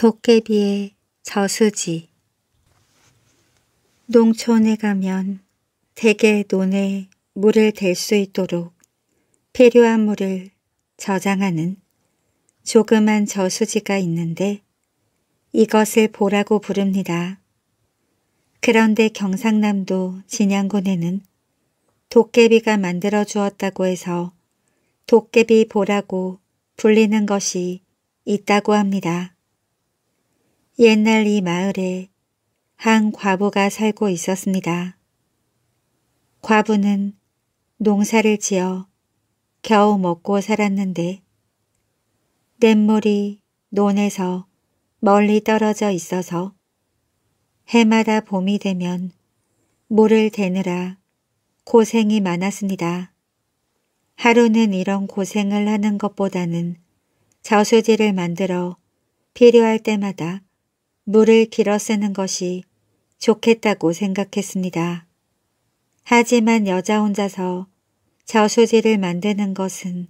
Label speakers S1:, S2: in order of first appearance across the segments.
S1: 도깨비의 저수지 농촌에 가면 대개 논에 물을 댈 수 있도록 필요한 물을 저장하는 조그만 저수지가 있는데 이것을 보라고 부릅니다. 그런데 경상남도 진양군에는 도깨비가 만들어 주었다고 해서 도깨비 보라고 불리는 것이 있다고 합니다. 옛날 이 마을에 한 과부가 살고 있었습니다. 과부는 농사를 지어 겨우 먹고 살았는데 냇물이 논에서 멀리 떨어져 있어서 해마다 봄이 되면 물을 대느라 고생이 많았습니다. 하루는 이런 고생을 하는 것보다는 저수지를 만들어 필요할 때마다 물을 길어 쓰는 것이 좋겠다고 생각했습니다. 하지만 여자 혼자서 저수지를 만드는 것은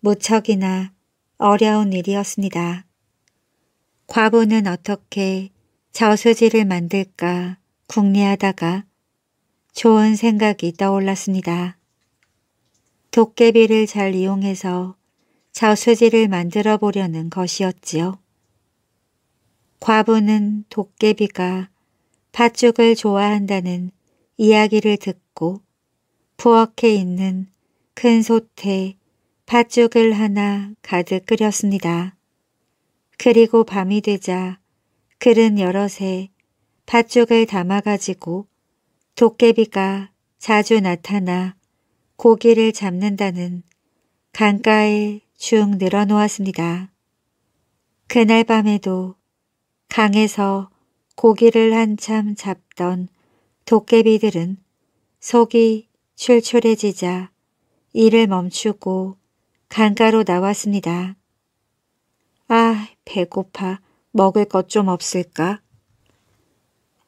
S1: 무척이나 어려운 일이었습니다. 과부는 어떻게 저수지를 만들까 궁리하다가 좋은 생각이 떠올랐습니다. 도깨비를 잘 이용해서 저수지를 만들어 보려는 것이었지요. 과부는 도깨비가 팥죽을 좋아한다는 이야기를 듣고 부엌에 있는 큰 솥에 팥죽을 하나 가득 끓였습니다. 그리고 밤이 되자 그른 여럿에 팥죽을 담아가지고 도깨비가 자주 나타나 고기를 잡는다는 강가에 쭉 늘어놓았습니다. 그날 밤에도 강에서 고기를 한참 잡던 도깨비들은 속이 출출해지자 일을 멈추고 강가로 나왔습니다. 아, 배고파. 먹을 것 좀 없을까?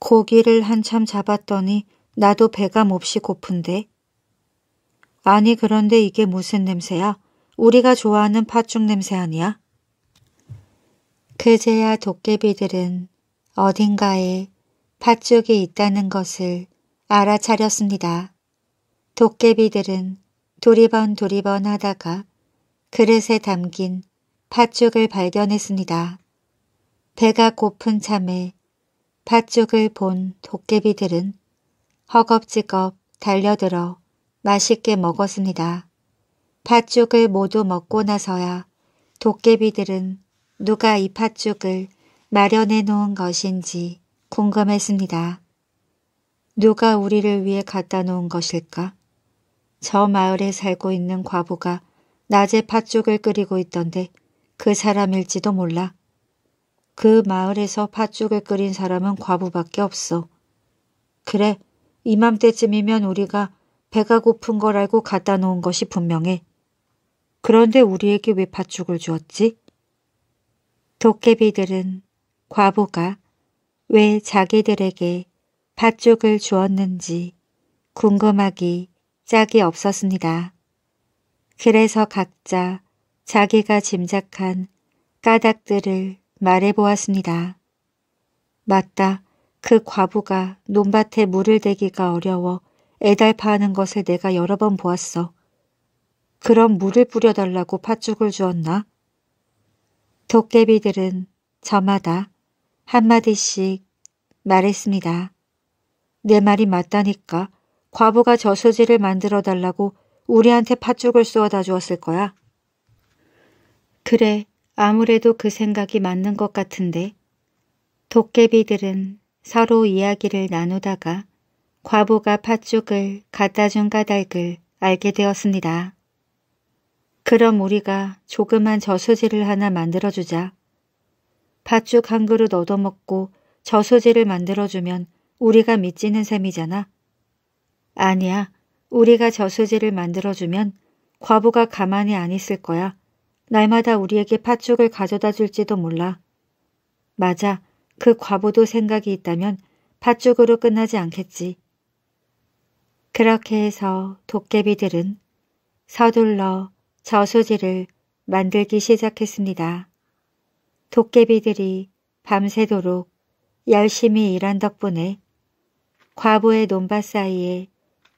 S1: 고기를 한참 잡았더니 나도 배가 몹시 고픈데. 아니 그런데 이게 무슨 냄새야? 우리가 좋아하는 팥죽 냄새 아니야? 그제야 도깨비들은 어딘가에 팥죽이 있다는 것을 알아차렸습니다. 도깨비들은 두리번 두리번 하다가 그릇에 담긴 팥죽을 발견했습니다. 배가 고픈 참에 팥죽을 본 도깨비들은 허겁지겁 달려들어 맛있게 먹었습니다. 팥죽을 모두 먹고 나서야 도깨비들은 누가 이 팥죽을 마련해 놓은 것인지 궁금했습니다. 누가 우리를 위해 갖다 놓은 것일까? 저 마을에 살고 있는 과부가 낮에 팥죽을 끓이고 있던데 그 사람일지도 몰라. 그 마을에서 팥죽을 끓인 사람은 과부밖에 없어. 그래, 이맘때쯤이면 우리가 배가 고픈 걸 알고 갖다 놓은 것이 분명해. 그런데 우리에게 왜 팥죽을 주었지? 도깨비들은 과부가 왜 자기들에게 팥죽을 주었는지 궁금하기 짝이 없었습니다. 그래서 각자 자기가 짐작한 까닭들을 말해보았습니다. 맞다. 그 과부가 논밭에 물을 대기가 어려워 애달파하는 것을 내가 여러 번 보았어. 그럼 물을 뿌려달라고 팥죽을 주었나? 도깨비들은 저마다 한마디씩 말했습니다. 내 말이 맞다니까 과부가 저수지를 만들어 달라고 우리한테 팥죽을 쏘아다 주었을 거야. 그래, 아무래도 그 생각이 맞는 것 같은데. 도깨비들은 서로 이야기를 나누다가 과부가 팥죽을 갖다 준 까닭을 알게 되었습니다. 그럼 우리가 조그만 저수지를 하나 만들어주자. 팥죽 한 그릇 얻어먹고 저수지를 만들어주면 우리가 미지는 셈이잖아. 아니야. 우리가 저수지를 만들어주면 과부가 가만히 안 있을 거야. 날마다 우리에게 팥죽을 가져다 줄지도 몰라. 맞아. 그 과부도 생각이 있다면 팥죽으로 끝나지 않겠지. 그렇게 해서 도깨비들은 서둘러 저수지를 만들기 시작했습니다. 도깨비들이 밤새도록 열심히 일한 덕분에 과부의 논밭 사이에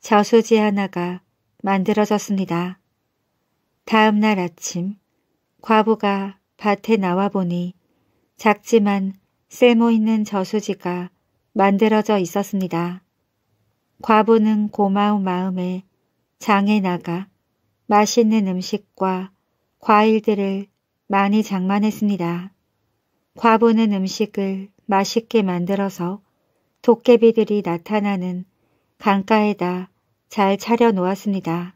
S1: 저수지 하나가 만들어졌습니다. 다음 날 아침 과부가 밭에 나와 보니 작지만 쓸모있는 저수지가 만들어져 있었습니다. 과부는 고마운 마음에 장에 나가 맛있는 음식과 과일들을 많이 장만했습니다. 과부는 음식을 맛있게 만들어서 도깨비들이 나타나는 강가에다 잘 차려놓았습니다.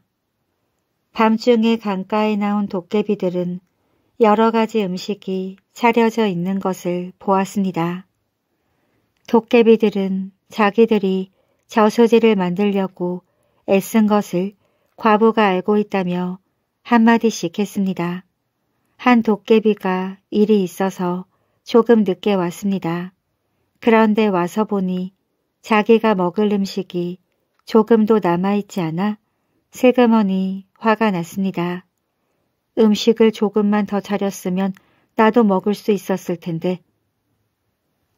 S1: 밤중에 강가에 나온 도깨비들은 여러 가지 음식이 차려져 있는 것을 보았습니다. 도깨비들은 자기들이 저소지를 만들려고 애쓴 것을 과부가 알고 있다며 한마디씩 했습니다. 한 도깨비가 일이 있어서 조금 늦게 왔습니다. 그런데 와서 보니 자기가 먹을 음식이 조금도 남아있지 않아 세금머니 화가 났습니다. 음식을 조금만 더 차렸으면 나도 먹을 수 있었을 텐데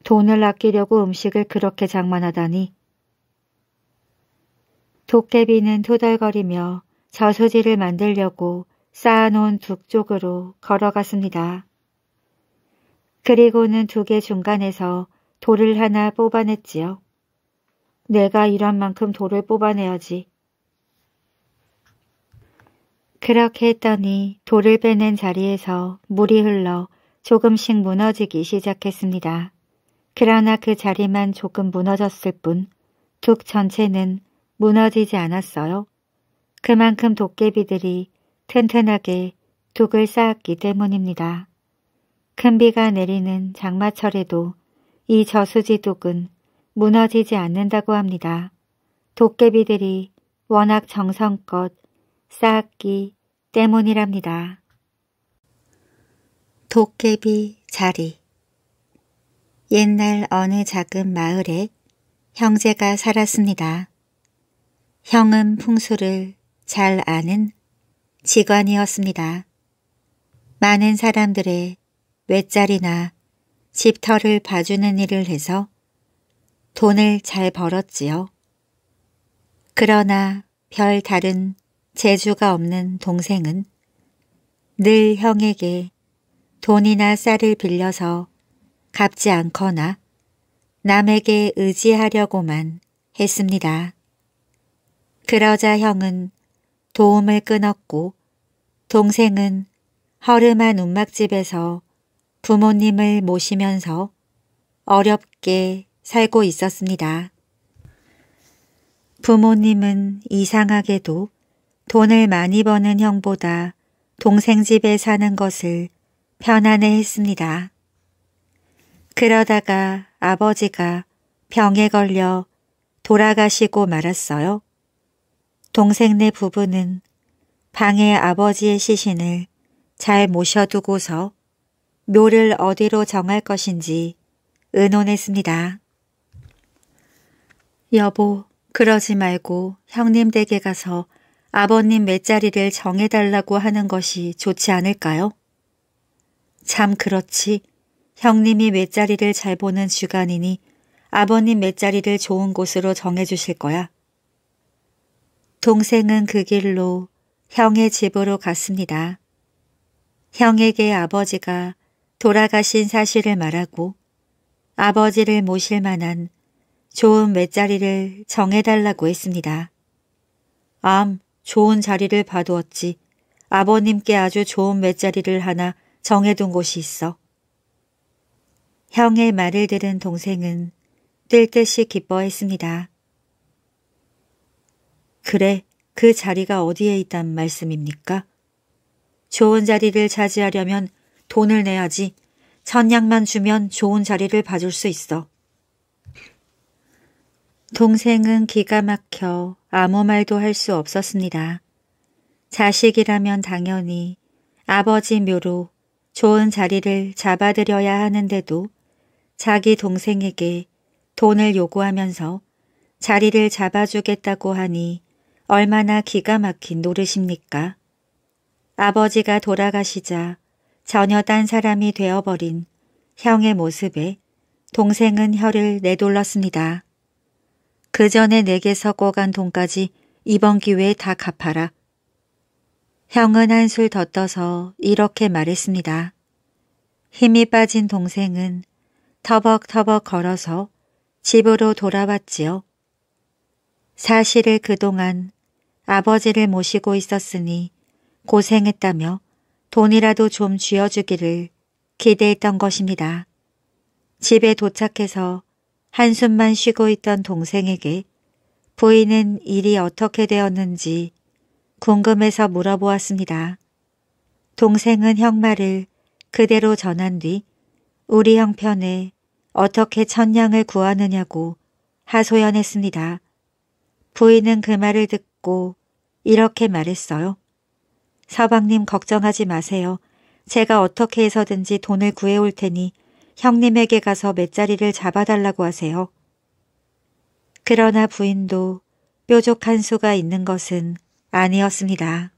S1: 돈을 아끼려고 음식을 그렇게 장만하다니 도깨비는 토덜거리며 저수지를 만들려고 쌓아놓은 북쪽으로 걸어갔습니다. 그리고는 두 개 중간에서 돌을 하나 뽑아냈지요. 내가 이런 만큼 돌을 뽑아내야지. 그렇게 했더니 돌을 빼낸 자리에서 물이 흘러 조금씩 무너지기 시작했습니다. 그러나 그 자리만 조금 무너졌을 뿐, 둑 전체는 무너지지 않았어요. 그만큼 도깨비들이 튼튼하게 독을 쌓았기 때문입니다. 큰 비가 내리는 장마철에도 이 저수지 독은 무너지지 않는다고 합니다. 도깨비들이 워낙 정성껏 쌓았기 때문이랍니다. 도깨비 자리 옛날 어느 작은 마을에 형제가 살았습니다. 형은 풍수를 잘 아는 직원이었습니다. 많은 사람들의 외자리나 집터를 봐주는 일을 해서 돈을 잘 벌었지요. 그러나 별 다른 재주가 없는 동생은 늘 형에게 돈이나 쌀을 빌려서 갚지 않거나 남에게 의지하려고만 했습니다. 그러자 형은 도움을 끊었고 동생은 허름한 움막집에서 부모님을 모시면서 어렵게 살고 있었습니다. 부모님은 이상하게도 돈을 많이 버는 형보다 동생 집에 사는 것을 편안해 했습니다. 그러다가 아버지가 병에 걸려 돌아가시고 말았어요. 동생네 부부는 방에 아버지의 시신을 잘 모셔두고서 묘를 어디로 정할 것인지 의논했습니다. 여보, 그러지 말고 형님 댁에 가서 아버님 몇자리를 정해달라고 하는 것이 좋지 않을까요? 참 그렇지. 형님이 몇자리를 잘 보는 주간이니 아버님 몇자리를 좋은 곳으로 정해주실 거야. 동생은 그 길로 형의 집으로 갔습니다. 형에게 아버지가 돌아가신 사실을 말하고 아버지를 모실 만한 좋은 외자리를 정해달라고 했습니다. 암, 좋은 자리를 봐두었지. 아버님께 아주 좋은 외자리를 하나 정해둔 곳이 있어. 형의 말을 들은 동생은 뛸 듯이 기뻐했습니다. 그래, 그 자리가 어디에 있단 말씀입니까? 좋은 자리를 차지하려면 돈을 내야지. 천냥만 주면 좋은 자리를 봐줄 수 있어. 동생은 기가 막혀 아무 말도 할 수 없었습니다. 자식이라면 당연히 아버지 묘로 좋은 자리를 잡아들여야 하는데도 자기 동생에게 돈을 요구하면서 자리를 잡아주겠다고 하니 얼마나 기가 막힌 노릇입니까? 아버지가 돌아가시자 전혀 딴 사람이 되어버린 형의 모습에 동생은 혀를 내돌렀습니다. 그 전에 내게 서고간 돈까지 이번 기회에 다 갚아라. 형은 한 술 더 떠서 이렇게 말했습니다. 힘이 빠진 동생은 터벅터벅 걸어서 집으로 돌아왔지요. 사실을 그동안 아버지를 모시고 있었으니 고생했다며 돈이라도 좀 쥐어주기를 기대했던 것입니다. 집에 도착해서 한숨만 쉬고 있던 동생에게 부인은 일이 어떻게 되었는지 궁금해서 물어보았습니다. 동생은 형 말을 그대로 전한 뒤 우리 형편에 어떻게 천냥을 구하느냐고 하소연했습니다. 부인은 그 말을 듣고 받고 이렇게 말했어요. 서방님 걱정하지 마세요. 제가 어떻게 해서든지 돈을 구해올 테니 형님에게 가서 몇자리를 잡아달라고 하세요. 그러나 부인도 뾰족한 수가 있는 것은 아니었습니다.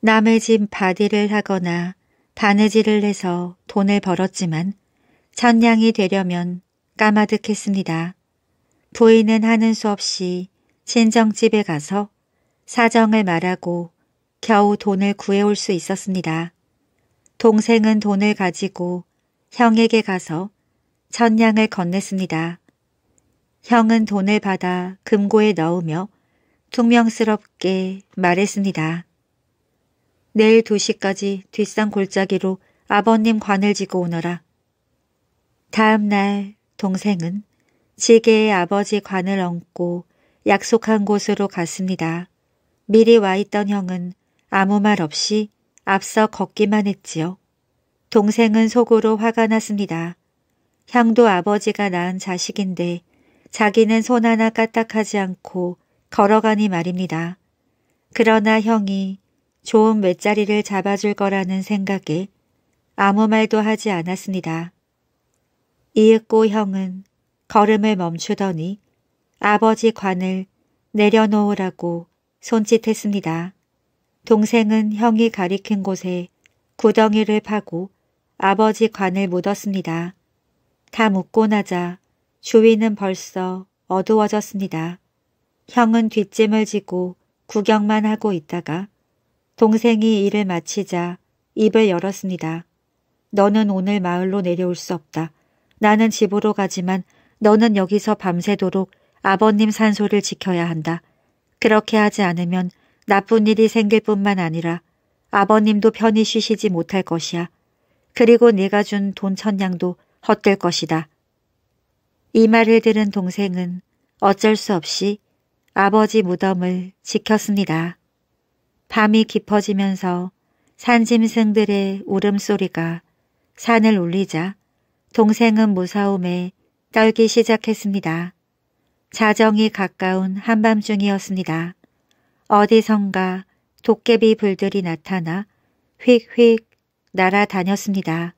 S1: 남의 집 바디를 하거나 바느질을 해서 돈을 벌었지만 천냥이 되려면 까마득했습니다. 부인은 하는 수 없이 친정집에 가서 사정을 말하고 겨우 돈을 구해올 수 있었습니다. 동생은 돈을 가지고 형에게 가서 천냥을 건넸습니다. 형은 돈을 받아 금고에 넣으며 퉁명스럽게 말했습니다. 내일 2시까지 뒷산 골짜기로 아버님 관을 지고 오너라. 다음날 동생은 지게에 아버지 관을 얹고 약속한 곳으로 갔습니다. 미리 와 있던 형은 아무 말 없이 앞서 걷기만 했지요. 동생은 속으로 화가 났습니다. 형도 아버지가 낳은 자식인데 자기는 손 하나 까딱하지 않고 걸어가니 말입니다. 그러나 형이 좋은 외자리를 잡아줄 거라는 생각에 아무 말도 하지 않았습니다. 이윽고 형은 걸음을 멈추더니 아버지 관을 내려놓으라고 손짓했습니다. 동생은 형이 가리킨 곳에 구덩이를 파고 아버지 관을 묻었습니다. 다 묻고 나자 주위는 벌써 어두워졌습니다. 형은 뒷짐을 지고 구경만 하고 있다가 동생이 일을 마치자 입을 열었습니다. 너는 오늘 마을로 내려올 수 없다. 나는 집으로 가지만 너는 여기서 밤새도록 아버님 산소를 지켜야 한다. 그렇게 하지 않으면 나쁜 일이 생길 뿐만 아니라 아버님도 편히 쉬시지 못할 것이야. 그리고 네가 준 돈 천냥도 헛될 것이다. 이 말을 들은 동생은 어쩔 수 없이 아버지 무덤을 지켰습니다. 밤이 깊어지면서 산짐승들의 울음소리가 산을 울리자 동생은 무사움에 떨기 시작했습니다. 자정이 가까운 한밤중이었습니다. 어디선가 도깨비 불들이 나타나 휙휙 날아다녔습니다.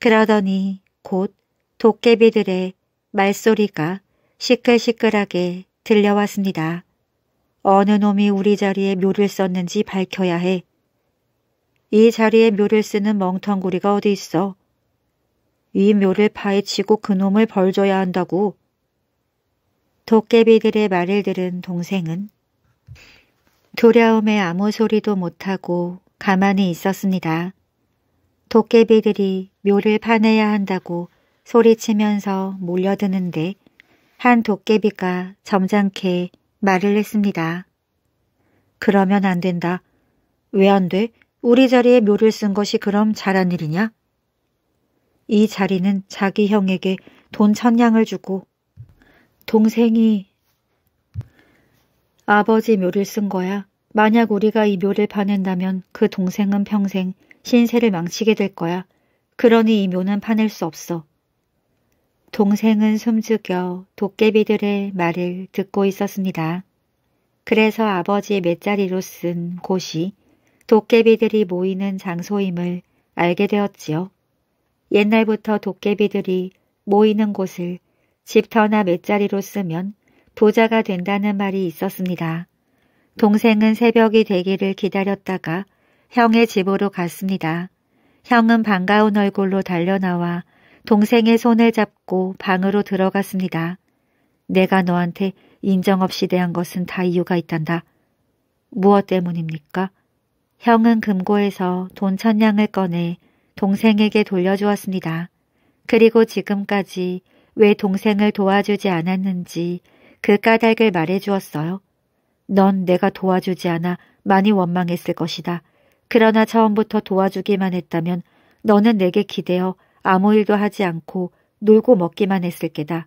S1: 그러더니 곧 도깨비들의 말소리가 시끌시끌하게 들려왔습니다. 어느 놈이 우리 자리에 묘를 썼는지 밝혀야 해. 이 자리에 묘를 쓰는 멍텅구리가 어디 있어. 이 묘를 파헤치고 그놈을 벌줘야 한다고 도깨비들의 말을 들은 동생은 두려움에 아무 소리도 못하고 가만히 있었습니다. 도깨비들이 묘를 파내야 한다고 소리치면서 몰려드는데 한 도깨비가 점잖게 말을 했습니다. 그러면 안 된다. 왜 안 돼? 우리 자리에 묘를 쓴 것이 그럼 잘한 일이냐? 이 자리는 자기 형에게 돈 천냥을 주고 동생이 아버지 묘를 쓴 거야. 만약 우리가 이 묘를 파낸다면 그 동생은 평생 신세를 망치게 될 거야. 그러니 이 묘는 파낼 수 없어. 동생은 숨죽여 도깨비들의 말을 듣고 있었습니다. 그래서 아버지의 맷자리로 쓴 곳이 도깨비들이 모이는 장소임을 알게 되었지요. 옛날부터 도깨비들이 모이는 곳을 집터나 몇자리로 쓰면 부자가 된다는 말이 있었습니다. 동생은 새벽이 되기를 기다렸다가 형의 집으로 갔습니다. 형은 반가운 얼굴로 달려나와 동생의 손을 잡고 방으로 들어갔습니다. 내가 너한테 인정 없이 대한 것은 다 이유가 있단다. 무엇 때문입니까? 형은 금고에서 돈 천냥을 꺼내 동생에게 돌려주었습니다. 그리고 지금까지 왜 동생을 도와주지 않았는지 그 까닭을 말해주었어요. 넌 내가 도와주지 않아 많이 원망했을 것이다. 그러나 처음부터 도와주기만 했다면 너는 내게 기대어 아무 일도 하지 않고 놀고 먹기만 했을 게다.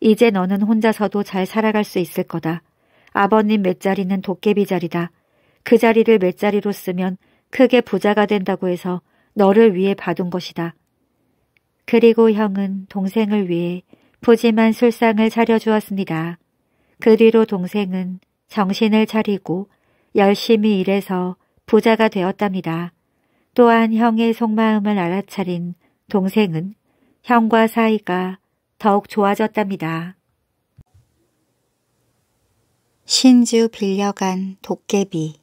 S1: 이제 너는 혼자서도 잘 살아갈 수 있을 거다. 아버님 맷자리는 도깨비 자리다. 그 자리를 맷자리로 쓰면 크게 부자가 된다고 해서 너를 위해 받은 것이다. 그리고 형은 동생을 위해 푸짐한 술상을 차려주었습니다. 그 뒤로 동생은 정신을 차리고 열심히 일해서 부자가 되었답니다. 또한 형의 속마음을 알아차린 동생은 형과 사이가 더욱 좋아졌답니다. 신주 빌려간 도깨비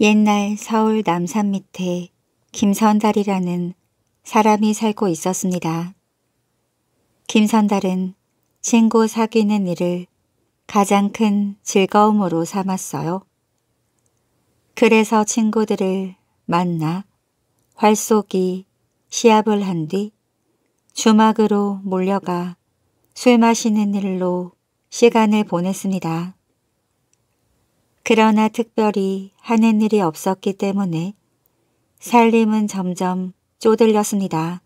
S1: 옛날 서울 남산 밑에 김선달이라는 사람이 살고 있었습니다. 김선달은 친구 사귀는 일을 가장 큰 즐거움으로 삼았어요. 그래서 친구들을 만나 활쏘기 시합을 한 뒤 주막으로 몰려가 술 마시는 일로 시간을 보냈습니다. 그러나 특별히 하는 일이 없었기 때문에 살림은 점점 쪼들렸습니다.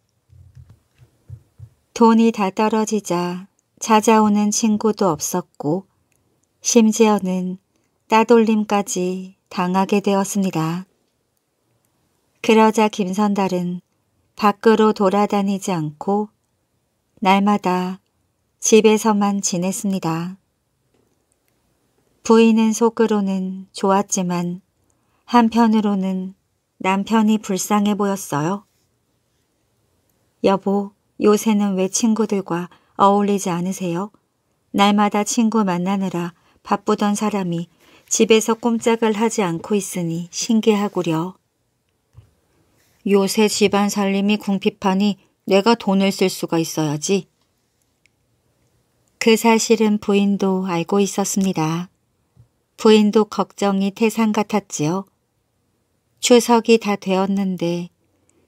S1: 돈이 다 떨어지자 찾아오는 친구도 없었고 심지어는 따돌림까지 당하게 되었습니다. 그러자 김선달은 밖으로 돌아다니지 않고 날마다 집에서만 지냈습니다. 부인은 속으로는 좋았지만 한편으로는 남편이 불쌍해 보였어요. 여보, 요새는 왜 친구들과 어울리지 않으세요? 날마다 친구 만나느라 바쁘던 사람이 집에서 꼼짝을 하지 않고 있으니 신기하구려. 요새 집안 살림이 궁핍하니 내가 돈을 쓸 수가 있어야지. 그 사실은 부인도 알고 있었습니다. 부인도 걱정이 태산 같았지요. 추석이 다 되었는데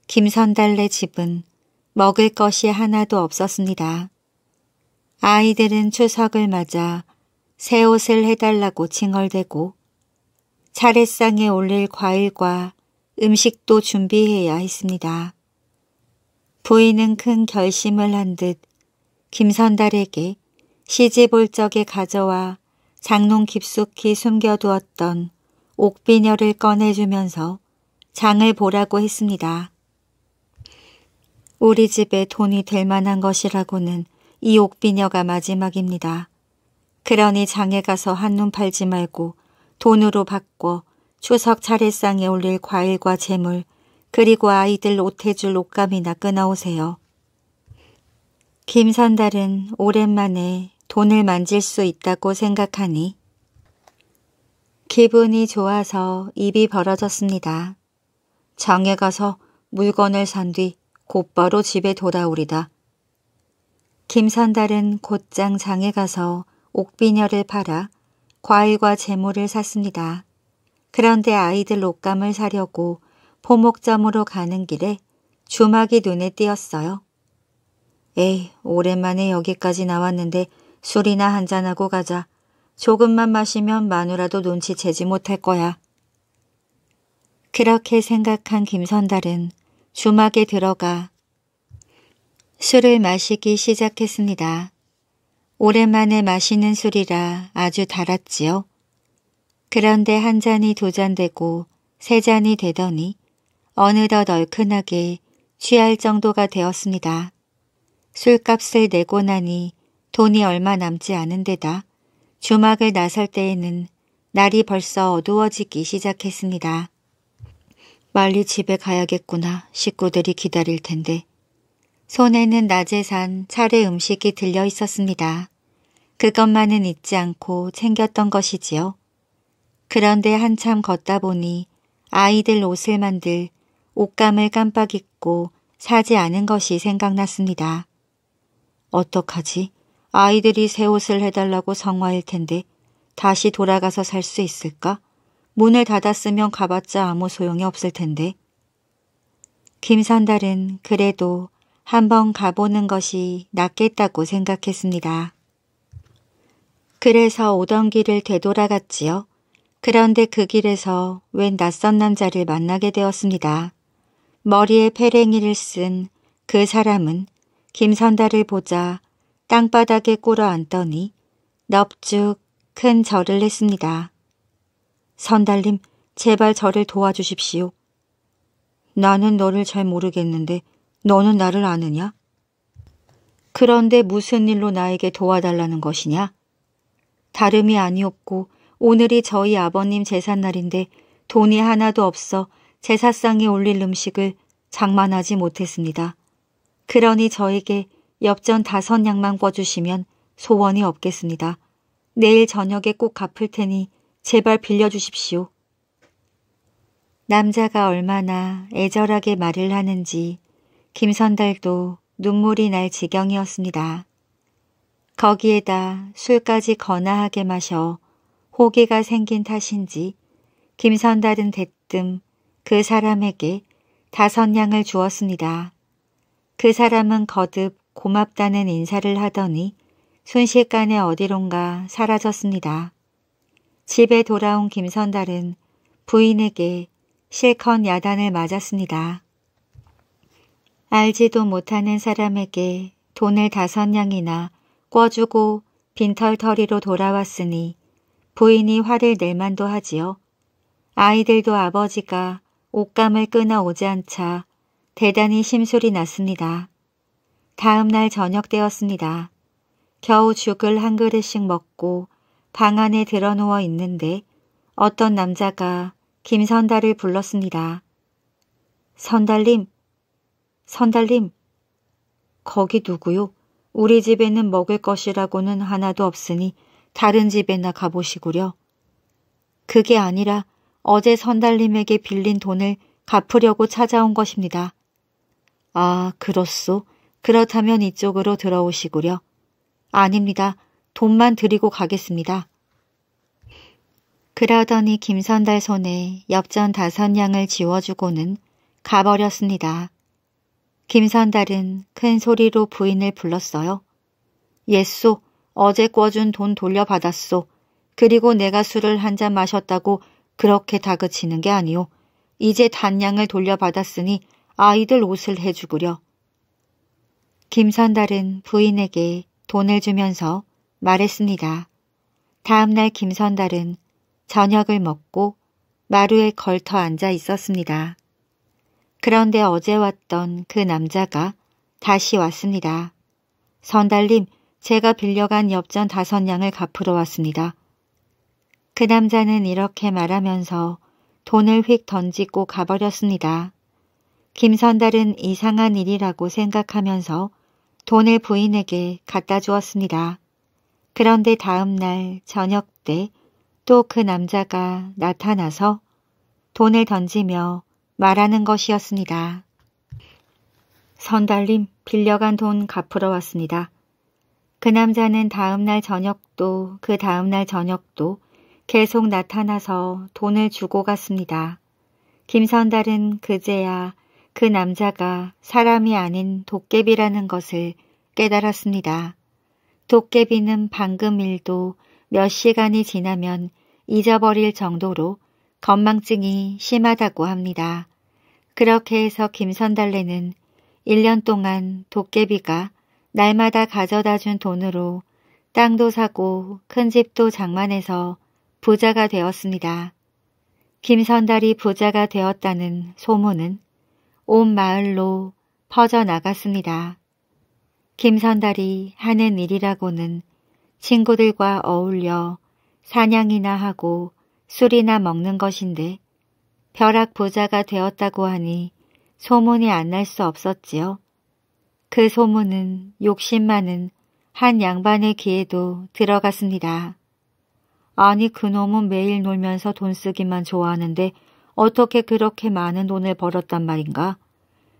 S1: 김선달네 집은 먹을 것이 하나도 없었습니다. 아이들은 추석을 맞아 새 옷을 해달라고 칭얼대고 차례상에 올릴 과일과 음식도 준비해야 했습니다. 부인은 큰 결심을 한 듯 김선달에게 시집올 적에 가져와 장롱 깊숙이 숨겨두었던 옥비녀를 꺼내주면서 장을 보라고 했습니다. 우리 집에 돈이 될 만한 것이라고는 이 옥비녀가 마지막입니다. 그러니 장에 가서 한눈 팔지 말고 돈으로 바꿔 추석 차례상에 올릴 과일과 재물 그리고 아이들 옷해줄 옷감이나 끊어오세요. 김선달은 오랜만에 돈을 만질 수 있다고 생각하니 기분이 좋아서 입이 벌어졌습니다. 장에 가서 물건을 산뒤 곧바로 집에 돌아오리다. 김선달은 곧장 장에 가서 옥비녀를 팔아 과일과 재물을 샀습니다. 그런데 아이들 옷감을 사려고 포목점으로 가는 길에 주막이 눈에 띄었어요. 에이, 오랜만에 여기까지 나왔는데 술이나 한잔하고 가자. 조금만 마시면 마누라도 눈치채지 못할 거야. 그렇게 생각한 김선달은 주막에 들어가 술을 마시기 시작했습니다. 오랜만에 마시는 술이라 아주 달았지요. 그런데 한 잔이 두 잔 되고 세 잔이 되더니 어느덧 얼큰하게 취할 정도가 되었습니다. 술값을 내고 나니 돈이 얼마 남지 않은 데다 주막을 나설 때에는 날이 벌써 어두워지기 시작했습니다. 빨리 집에 가야겠구나 식구들이 기다릴 텐데. 손에는 낮에 산 차례 음식이 들려 있었습니다. 그것만은 잊지 않고 챙겼던 것이지요. 그런데 한참 걷다 보니 아이들 옷을 만들 옷감을 깜빡 잊고 사지 않은 것이 생각났습니다. 어떡하지? 아이들이 새 옷을 해달라고 성화일 텐데 다시 돌아가서 살 수 있을까? 문을 닫았으면 가봤자 아무 소용이 없을 텐데. 김선달은 그래도 한번 가보는 것이 낫겠다고 생각했습니다. 그래서 오던 길을 되돌아갔지요. 그런데 그 길에서 웬 낯선 남자를 만나게 되었습니다. 머리에 페랭이를 쓴 그 사람은 김선달을 보자 땅바닥에 꿇어 앉더니 넙죽 큰 절을 했습니다. 선달님, 제발 저를 도와주십시오. 나는 너를 잘 모르겠는데 너는 나를 아느냐? 그런데 무슨 일로 나에게 도와달라는 것이냐? 다름이 아니었고 오늘이 저희 아버님 제삿날인데 돈이 하나도 없어 제사상에 올릴 음식을 장만하지 못했습니다. 그러니 저에게 엽전 다섯 양만 꿔주시면 소원이 없겠습니다. 내일 저녁에 꼭 갚을 테니 제발 빌려주십시오. 남자가 얼마나 애절하게 말을 하는지 김선달도 눈물이 날 지경이었습니다. 거기에다 술까지 거나하게 마셔 호기가 생긴 탓인지 김선달은 대뜸 그 사람에게 다섯 냥을 주었습니다. 그 사람은 거듭 고맙다는 인사를 하더니 순식간에 어디론가 사라졌습니다. 집에 돌아온 김선달은 부인에게 실컷 야단을 맞았습니다. 알지도 못하는 사람에게 돈을 다섯 냥이나 꿔주고 빈털터리로 돌아왔으니 부인이 화를 낼 만도 하지요. 아이들도 아버지가 옷감을 끊어오지 않자 대단히 심술이 났습니다. 다음 날 저녁 되었습니다. 겨우 죽을 한 그릇씩 먹고 방 안에 드러누워 있는데 어떤 남자가 김선달을 불렀습니다. 선달님, 선달님, 거기 누구요? 우리 집에는 먹을 것이라고는 하나도 없으니 다른 집에나 가보시구려. 그게 아니라 어제 선달님에게 빌린 돈을 갚으려고 찾아온 것입니다. 아, 그렇소. 그렇다면 이쪽으로 들어오시구려. 아닙니다. 돈만 드리고 가겠습니다. 그러더니 김선달 손에 엽전 다섯 양을 지워주고는 가버렸습니다. 김선달은 큰 소리로 부인을 불렀어요. 예쏘, 어제 꿔준 돈 돌려받았소. 그리고 내가 술을 한 잔 마셨다고 그렇게 다그치는 게 아니오. 이제 단양을 돌려받았으니 아이들 옷을 해주구려. 김선달은 부인에게 돈을 주면서 말했습니다. 다음날 김선달은 저녁을 먹고 마루에 걸터 앉아 있었습니다. 그런데 어제 왔던 그 남자가 다시 왔습니다. 선달님, 제가 빌려간 엽전 다섯 냥을 갚으러 왔습니다. 그 남자는 이렇게 말하면서 돈을 휙 던지고 가버렸습니다. 김선달은 이상한 일이라고 생각하면서 돈을 부인에게 갖다 주었습니다. 그런데 다음 날 저녁 때 또 그 남자가 나타나서 돈을 던지며 말하는 것이었습니다. 선달님 빌려간 돈 갚으러 왔습니다. 그 남자는 다음날 저녁도 그 다음날 저녁도 계속 나타나서 돈을 주고 갔습니다. 김선달은 그제야 그 남자가 사람이 아닌 도깨비라는 것을 깨달았습니다. 도깨비는 방금 일도 몇 시간이 지나면 잊어버릴 정도로 건망증이 심하다고 합니다. 그렇게 해서 김선달래는 1년 동안 도깨비가 날마다 가져다 준 돈으로 땅도 사고 큰 집도 장만해서 부자가 되었습니다. 김선달이 부자가 되었다는 소문은 온 마을로 퍼져나갔습니다. 김선달이 하는 일이라고는 친구들과 어울려 사냥이나 하고 술이나 먹는 것인데 벼락 부자가 되었다고 하니 소문이 안 날 수 없었지요. 그 소문은 욕심 많은 한 양반의 귀에도 들어갔습니다. 아니 그놈은 매일 놀면서 돈 쓰기만 좋아하는데 어떻게 그렇게 많은 돈을 벌었단 말인가?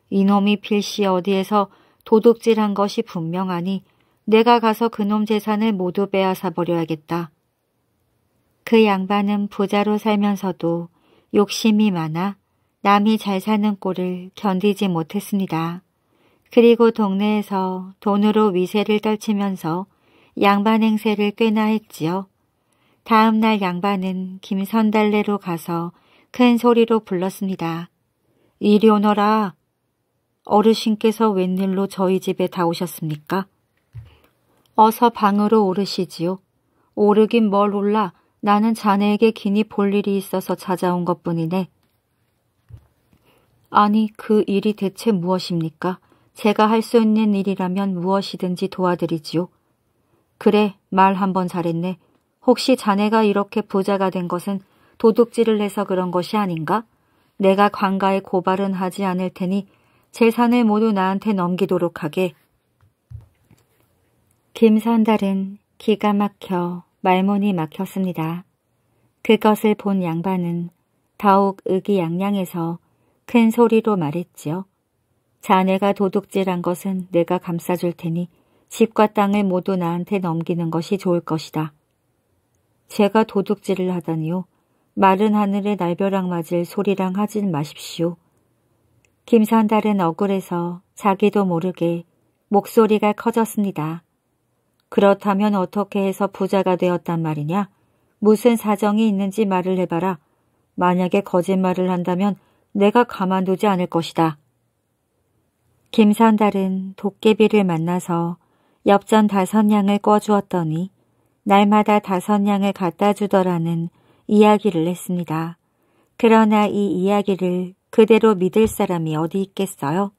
S1: 이놈이 필시 어디에서 도둑질한 것이 분명하니 내가 가서 그놈 재산을 모두 빼앗아 버려야겠다. 그 양반은 부자로 살면서도 욕심이 많아 남이 잘 사는 꼴을 견디지 못했습니다. 그리고 동네에서 돈으로 위세를 떨치면서 양반 행세를 꽤나 했지요. 다음 날 양반은 김선달래로 가서 큰 소리로 불렀습니다. 이리 오너라. 어르신께서 웬일로 저희 집에 다 오셨습니까? 어서 방으로 오르시지요. 오르긴 뭘 올라 나는 자네에게 기니 볼 일이 있어서 찾아온 것뿐이네. 아니 그 일이 대체 무엇입니까? 제가 할 수 있는 일이라면 무엇이든지 도와드리지요. 그래 말 한번 잘했네. 혹시 자네가 이렇게 부자가 된 것은 도둑질을 해서 그런 것이 아닌가? 내가 관가에 고발은 하지 않을 테니 재산을 모두 나한테 넘기도록 하게. 김선달은 기가 막혀 말문이 막혔습니다. 그것을 본 양반은 더욱 의기양양해서 큰 소리로 말했지요. 자네가 도둑질한 것은 내가 감싸줄 테니 집과 땅을 모두 나한테 넘기는 것이 좋을 것이다. 제가 도둑질을 하다니요. 마른 하늘에 날벼락 맞을 소리랑 하진 마십시오. 김선달은 억울해서 자기도 모르게 목소리가 커졌습니다. 그렇다면 어떻게 해서 부자가 되었단 말이냐? 무슨 사정이 있는지 말을 해봐라. 만약에 거짓말을 한다면 내가 가만두지 않을 것이다. 김선달은 도깨비를 만나서 엽전 다섯 냥을 꿔주었더니 날마다 다섯 냥을 갖다 주더라는 이야기를 했습니다. 그러나 이 이야기를 그대로 믿을 사람이 어디 있겠어요?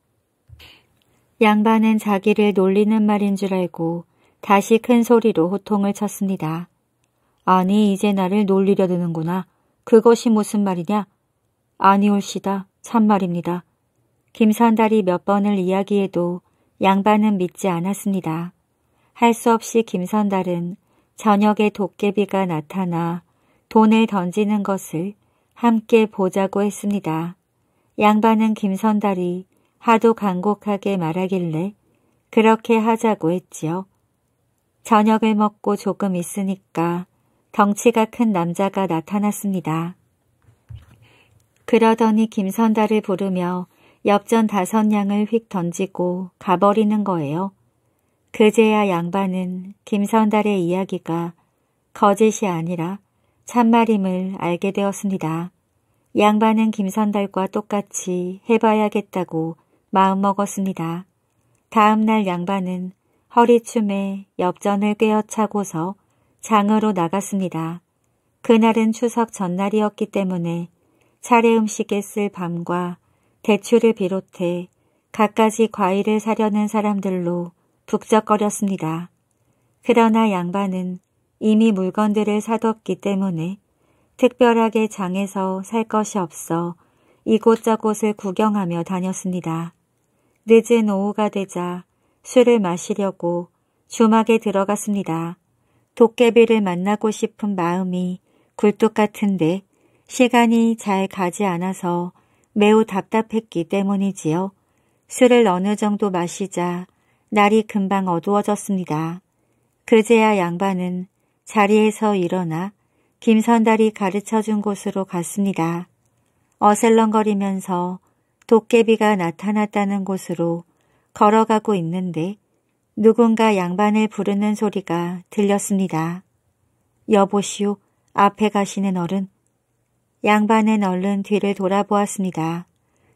S1: 양반은 자기를 놀리는 말인 줄 알고 다시 큰 소리로 호통을 쳤습니다. 아니 이제 나를 놀리려 드는구나. 그것이 무슨 말이냐? 아니올시다. 참말입니다. 김선달이 몇 번을 이야기해도 양반은 믿지 않았습니다. 할 수 없이 김선달은 저녁에 도깨비가 나타나 돈을 던지는 것을 함께 보자고 했습니다. 양반은 김선달이 하도 간곡하게 말하길래 그렇게 하자고 했지요. 저녁을 먹고 조금 있으니까 덩치가 큰 남자가 나타났습니다. 그러더니 김선달을 부르며 엽전 다섯 냥을 휙 던지고 가버리는 거예요. 그제야 양반은 김선달의 이야기가 거짓이 아니라 참말임을 알게 되었습니다. 양반은 김선달과 똑같이 해봐야겠다고 마음먹었습니다. 다음날 양반은 허리춤에 엽전을 꿰어차고서 장으로 나갔습니다. 그날은 추석 전날이었기 때문에 차례 음식에 쓸 밤과 대추를 비롯해 갖가지 과일을 사려는 사람들로 북적거렸습니다. 그러나 양반은 이미 물건들을 사뒀기 때문에 특별하게 장에서 살 것이 없어 이곳저곳을 구경하며 다녔습니다. 늦은 오후가 되자 술을 마시려고 주막에 들어갔습니다. 도깨비를 만나고 싶은 마음이 굴뚝 같은데 시간이 잘 가지 않아서 매우 답답했기 때문이지요. 술을 어느 정도 마시자 날이 금방 어두워졌습니다. 그제야 양반은 자리에서 일어나 김선달이 가르쳐준 곳으로 갔습니다. 어슬렁거리면서 도깨비가 나타났다는 곳으로 걸어가고 있는데 누군가 양반을 부르는 소리가 들렸습니다. 여보시오, 앞에 가시는 어른. 양반은 얼른 뒤를 돌아보았습니다.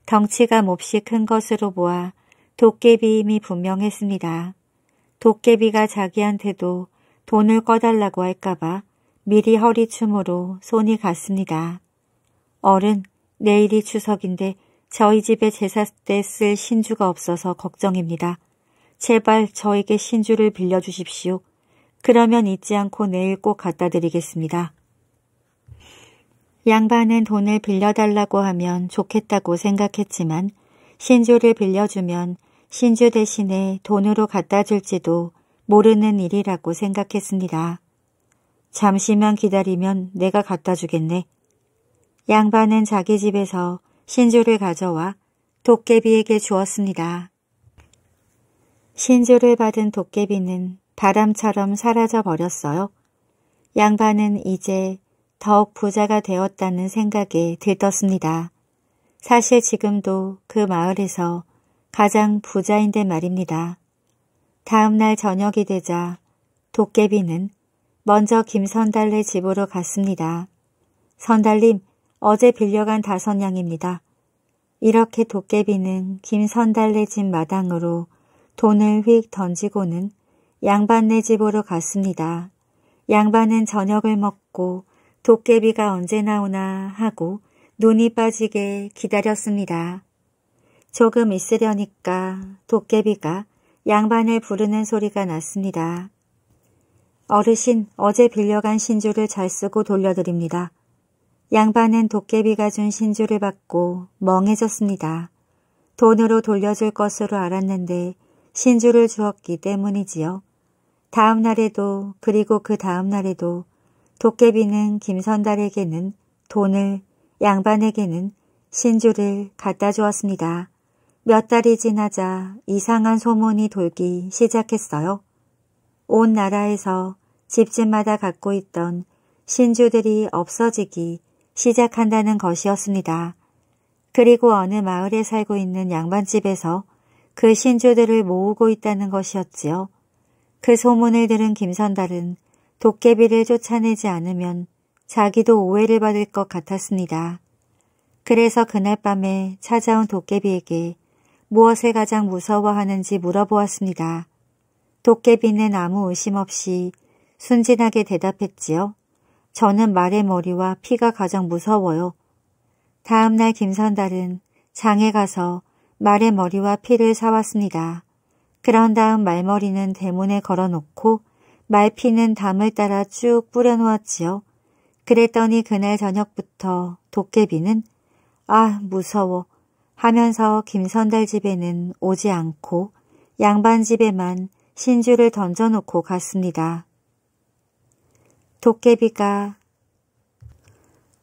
S1: 덩치가 몹시 큰 것으로 보아 도깨비임이 분명했습니다. 도깨비가 자기한테도 돈을 꺼달라고 할까봐 미리 허리춤으로 손이 갔습니다. 어른, 내일이 추석인데 저희 집에 제사 때 쓸 신주가 없어서 걱정입니다. 제발 저에게 신주를 빌려주십시오. 그러면 잊지 않고 내일 꼭 갖다 드리겠습니다. 양반은 돈을 빌려달라고 하면 좋겠다고 생각했지만 신주를 빌려주면 신주 대신에 돈으로 갖다 줄지도 모르는 일이라고 생각했습니다. 잠시만 기다리면 내가 갖다 주겠네. 양반은 자기 집에서 신조를 가져와 도깨비에게 주었습니다. 신조를 받은 도깨비는 바람처럼 사라져 버렸어요. 양반은 이제 더욱 부자가 되었다는 생각에 들떴습니다. 사실 지금도 그 마을에서 가장 부자인데 말입니다. 다음날 저녁이 되자 도깨비는 먼저 김선달래 집으로 갔습니다. 선달님, 어제 빌려간 다섯 냥입니다. 이렇게 도깨비는 김선달래 집 마당으로 돈을 휙 던지고는 양반네 집으로 갔습니다. 양반은 저녁을 먹고 도깨비가 언제 나오나 하고 눈이 빠지게 기다렸습니다. 조금 있으려니까 도깨비가 양반을 부르는 소리가 났습니다. 어르신, 어제 빌려간 신주를 잘 쓰고 돌려드립니다. 양반은 도깨비가 준 신주를 받고 멍해졌습니다. 돈으로 돌려줄 것으로 알았는데 신주를 주었기 때문이지요. 다음 날에도 그리고 그 다음 날에도 도깨비는 김선달에게는 돈을 양반에게는 신주를 갖다 주었습니다. 몇 달이 지나자 이상한 소문이 돌기 시작했어요. 온 나라에서 집집마다 갖고 있던 신주들이 없어지기 시작한다는 것이었습니다. 그리고 어느 마을에 살고 있는 양반집에서 그 신주들을 모으고 있다는 것이었지요. 그 소문을 들은 김선달은 도깨비를 쫓아내지 않으면 자기도 오해를 받을 것 같았습니다. 그래서 그날 밤에 찾아온 도깨비에게 무엇을 가장 무서워하는지 물어보았습니다. 도깨비는 아무 의심 없이 순진하게 대답했지요. 저는 말의 머리와 피가 가장 무서워요. 다음날 김선달은 장에 가서 말의 머리와 피를 사왔습니다. 그런 다음 말머리는 대문에 걸어놓고 말피는 담을 따라 쭉 뿌려놓았지요. 그랬더니 그날 저녁부터 도깨비는 아 무서워 하면서 김선달 집에는 오지 않고 양반 집에만 신주를 던져놓고 갔습니다. 도깨비가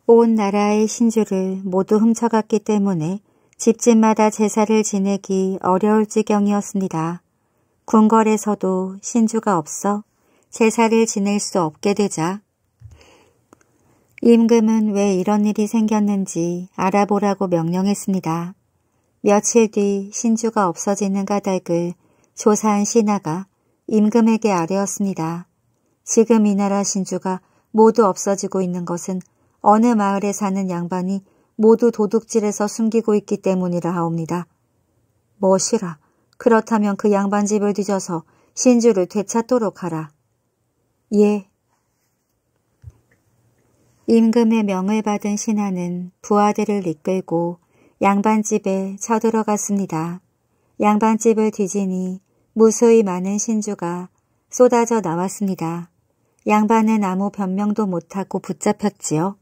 S1: 온 나라의 신주를 모두 훔쳐갔기 때문에 집집마다 제사를 지내기 어려울 지경이었습니다. 궁궐에서도 신주가 없어 제사를 지낼 수 없게 되자 임금은 왜 이런 일이 생겼는지 알아보라고 명령했습니다. 며칠 뒤 신주가 없어지는 까닭을 조사한 신하가 임금에게 아뢰었습니다. 지금 이 나라 신주가 모두 없어지고 있는 것은 어느 마을에 사는 양반이 모두 도둑질에서 숨기고 있기 때문이라 하옵니다. 멋이라. 그렇다면 그 양반 집을 뒤져서 신주를 되찾도록 하라. 예. 임금의 명을 받은 신하는 부하들을 이끌고 양반 집에 쳐들어갔습니다. 양반집을 뒤지니 무수히 많은 신주가 쏟아져 나왔습니다. 양반은 아무 변명도 못하고 붙잡혔지요.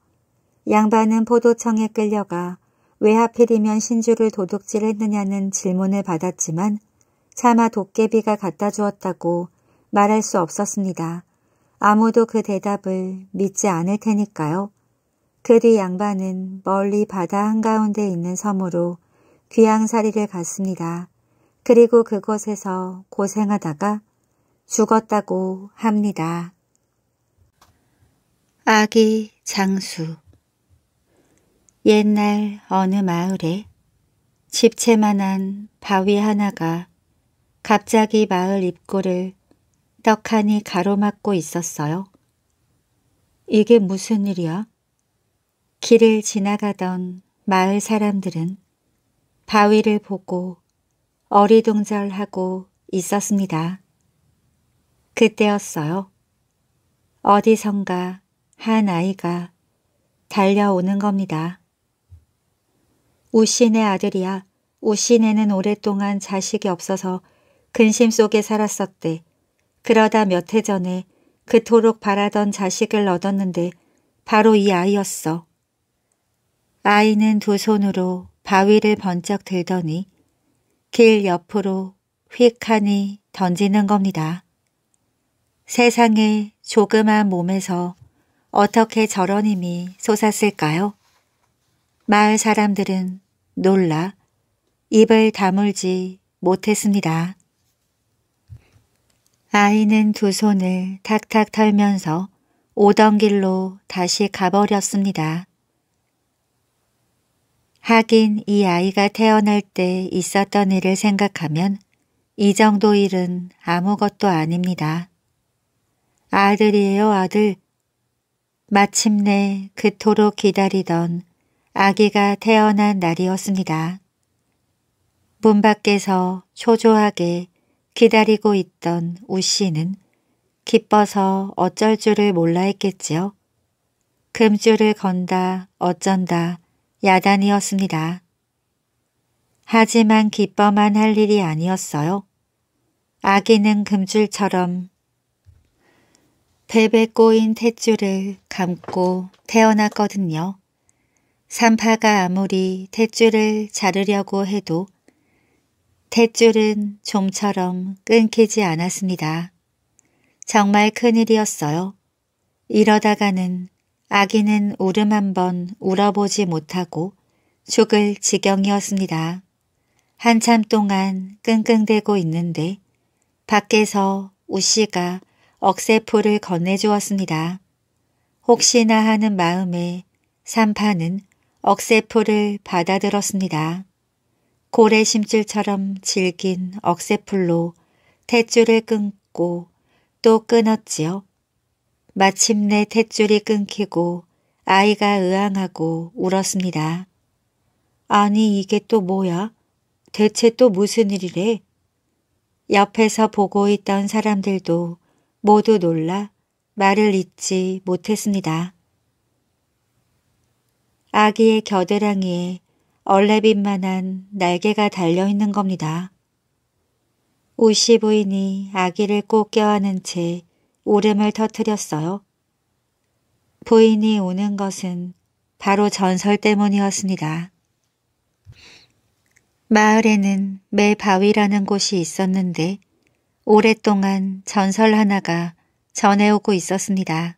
S1: 양반은 포도청에 끌려가 왜 하필이면 신주를 도둑질했느냐는 질문을 받았지만 차마 도깨비가 갖다 주었다고 말할 수 없었습니다. 아무도 그 대답을 믿지 않을 테니까요. 그 뒤 양반은 멀리 바다 한가운데 있는 섬으로 귀양살이를 갔습니다. 그리고 그곳에서 고생하다가 죽었다고 합니다. 아기 장수 옛날 어느 마을에 집채만한 바위 하나가 갑자기 마을 입구를 떡하니 가로막고 있었어요. 이게 무슨 일이야? 길을 지나가던 마을 사람들은 바위를 보고 어리둥절하고 있었습니다. 그때였어요. 어디선가 한 아이가 달려오는 겁니다. 우신의 아들이야. 우신에는 오랫동안 자식이 없어서 근심 속에 살았었대. 그러다 몇 해 전에 그토록 바라던 자식을 얻었는데 바로 이 아이였어. 아이는 두 손으로 바위를 번쩍 들더니 길 옆으로 휙하니 던지는 겁니다. 세상의 조그만 몸에서 어떻게 저런 힘이 솟았을까요? 마을 사람들은 놀라 입을 다물지 못했습니다. 아이는 두 손을 탁탁 털면서 오던 길로 다시 가버렸습니다. 하긴 이 아이가 태어날 때 있었던 일을 생각하면 이 정도 일은 아무것도 아닙니다. 아들이에요 아들. 마침내 그토록 기다리던 아기가 태어난 날이었습니다. 문 밖에서 초조하게 기다리고 있던 우 씨는 기뻐서 어쩔 줄을 몰라 했겠지요. 금줄을 건다 어쩐다 야단이었습니다. 하지만 기뻐만 할 일이 아니었어요. 아기는 금줄처럼 배에 꼬인 탯줄을 감고 태어났거든요. 산파가 아무리 탯줄을 자르려고 해도 탯줄은 좀처럼 끊기지 않았습니다. 정말 큰일이었어요. 이러다가는 아기는 울음 한 번 울어보지 못하고 죽을 지경이었습니다. 한참 동안 끙끙대고 있는데 밖에서 우씨가 억새풀을 건네주었습니다. 혹시나 하는 마음에 산파는 억새풀을 받아들었습니다. 고래 심줄처럼 질긴 억새풀로 탯줄을 끊고 또 끊었지요. 마침내 탯줄이 끊기고 아이가 의앙하고 울었습니다. 아니 이게 또 뭐야? 대체 또 무슨 일이래? 옆에서 보고 있던 사람들도 모두 놀라 말을 잇지 못했습니다. 아기의 겨드랑이에 얼레빈만한 날개가 달려있는 겁니다. 우시 부인이 아기를 꼭 껴안은 채 오름을 터뜨렸어요. 부인이 오는 것은 바로 전설 때문이었습니다. 마을에는 매바위라는 곳이 있었는데 오랫동안 전설 하나가 전해오고 있었습니다.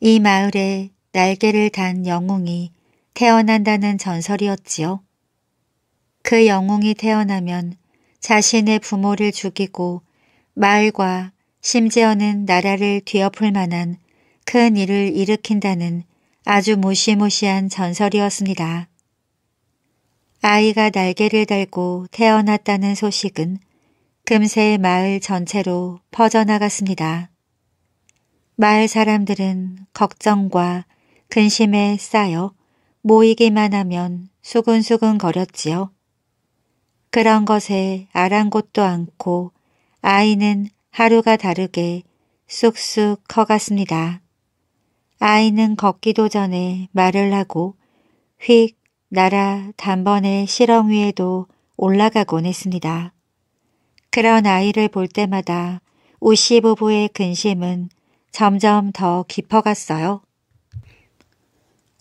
S1: 이 마을에 날개를 단 영웅이 태어난다는 전설이었지요. 그 영웅이 태어나면 자신의 부모를 죽이고 마을과 심지어는 나라를 뒤엎을 만한 큰 일을 일으킨다는 아주 무시무시한 전설이었습니다. 아이가 날개를 달고 태어났다는 소식은 금세 마을 전체로 퍼져나갔습니다. 마을 사람들은 걱정과 근심에 쌓여 모이기만 하면 수근수근 거렸지요. 그런 것에 아랑곳도 않고 아이는 하루가 다르게 쑥쑥 커갔습니다. 아이는 걷기도 전에 말을 하고 휙 날아 단번에 실험 위에도 올라가곤 했습니다. 그런 아이를 볼 때마다 우씨 부부의 근심은 점점 더 깊어갔어요.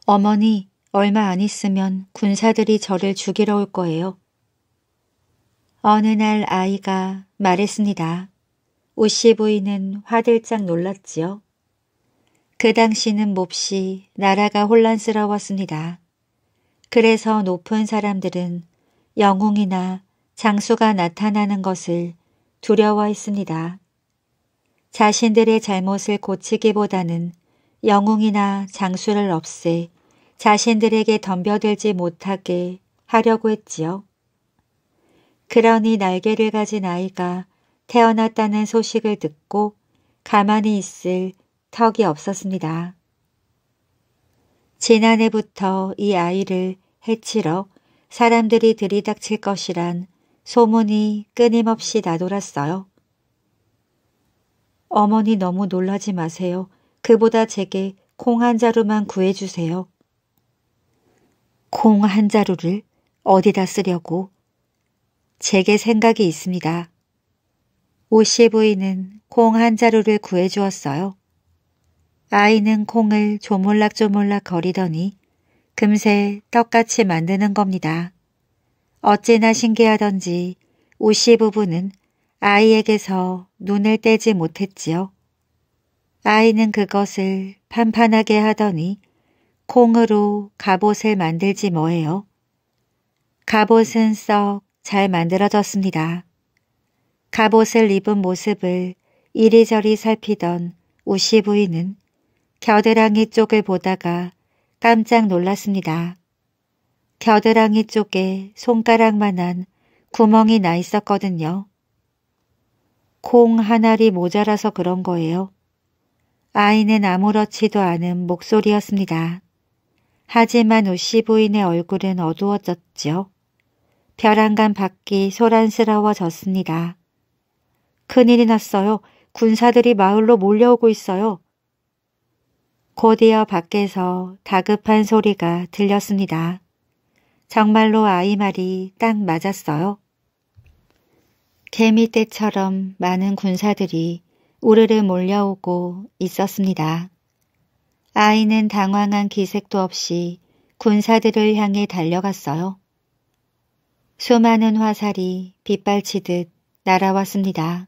S1: 어머니, 얼마 안 있으면 군사들이 저를 죽이러 올 거예요. 어느 날 아이가 말했습니다. 우씨 부인은 화들짝 놀랐지요. 그 당시는 몹시 나라가 혼란스러웠습니다. 그래서 높은 사람들은 영웅이나 장수가 나타나는 것을 두려워했습니다. 자신들의 잘못을 고치기보다는 영웅이나 장수를 없애 자신들에게 덤벼들지 못하게 하려고 했지요. 그러니 날개를 가진 아이가 태어났다는 소식을 듣고 가만히 있을 턱이 없었습니다. 지난해부터 이 아이를 해치러 사람들이 들이닥칠 것이란 소문이 끊임없이 나돌았어요. 어머니 너무 놀라지 마세요. 그보다 제게 콩 한 자루만 구해주세요. 콩 한 자루를 어디다 쓰려고? 제게 생각이 있습니다. 오씨부이는콩한 자루를 구해주었어요. 아이는 콩을 조물락조물락 거리더니 금세 떡같이 만드는 겁니다. 어찌나 신기하던지 오씨 부부는 아이에게서 눈을 떼지 못했지요. 아이는 그것을 판판하게 하더니 콩으로 갑옷을 만들지 뭐예요. 갑옷은 썩 잘 만들어졌습니다. 갑옷을 입은 모습을 이리저리 살피던 우씨 부인은 겨드랑이 쪽을 보다가 깜짝 놀랐습니다. 겨드랑이 쪽에 손가락만한 구멍이 나 있었거든요. 콩 하나리 모자라서 그런 거예요. 아이는 아무렇지도 않은 목소리였습니다. 하지만 우씨 부인의 얼굴은 어두워졌죠 벼랑간 밖이 소란스러워졌습니다. 큰일이 났어요. 군사들이 마을로 몰려오고 있어요. 곧이어 밖에서 다급한 소리가 들렸습니다. 정말로 아이 말이 딱 맞았어요. 개미떼처럼 많은 군사들이 우르르 몰려오고 있었습니다. 아이는 당황한 기색도 없이 군사들을 향해 달려갔어요. 수많은 화살이 빗발치듯 날아왔습니다.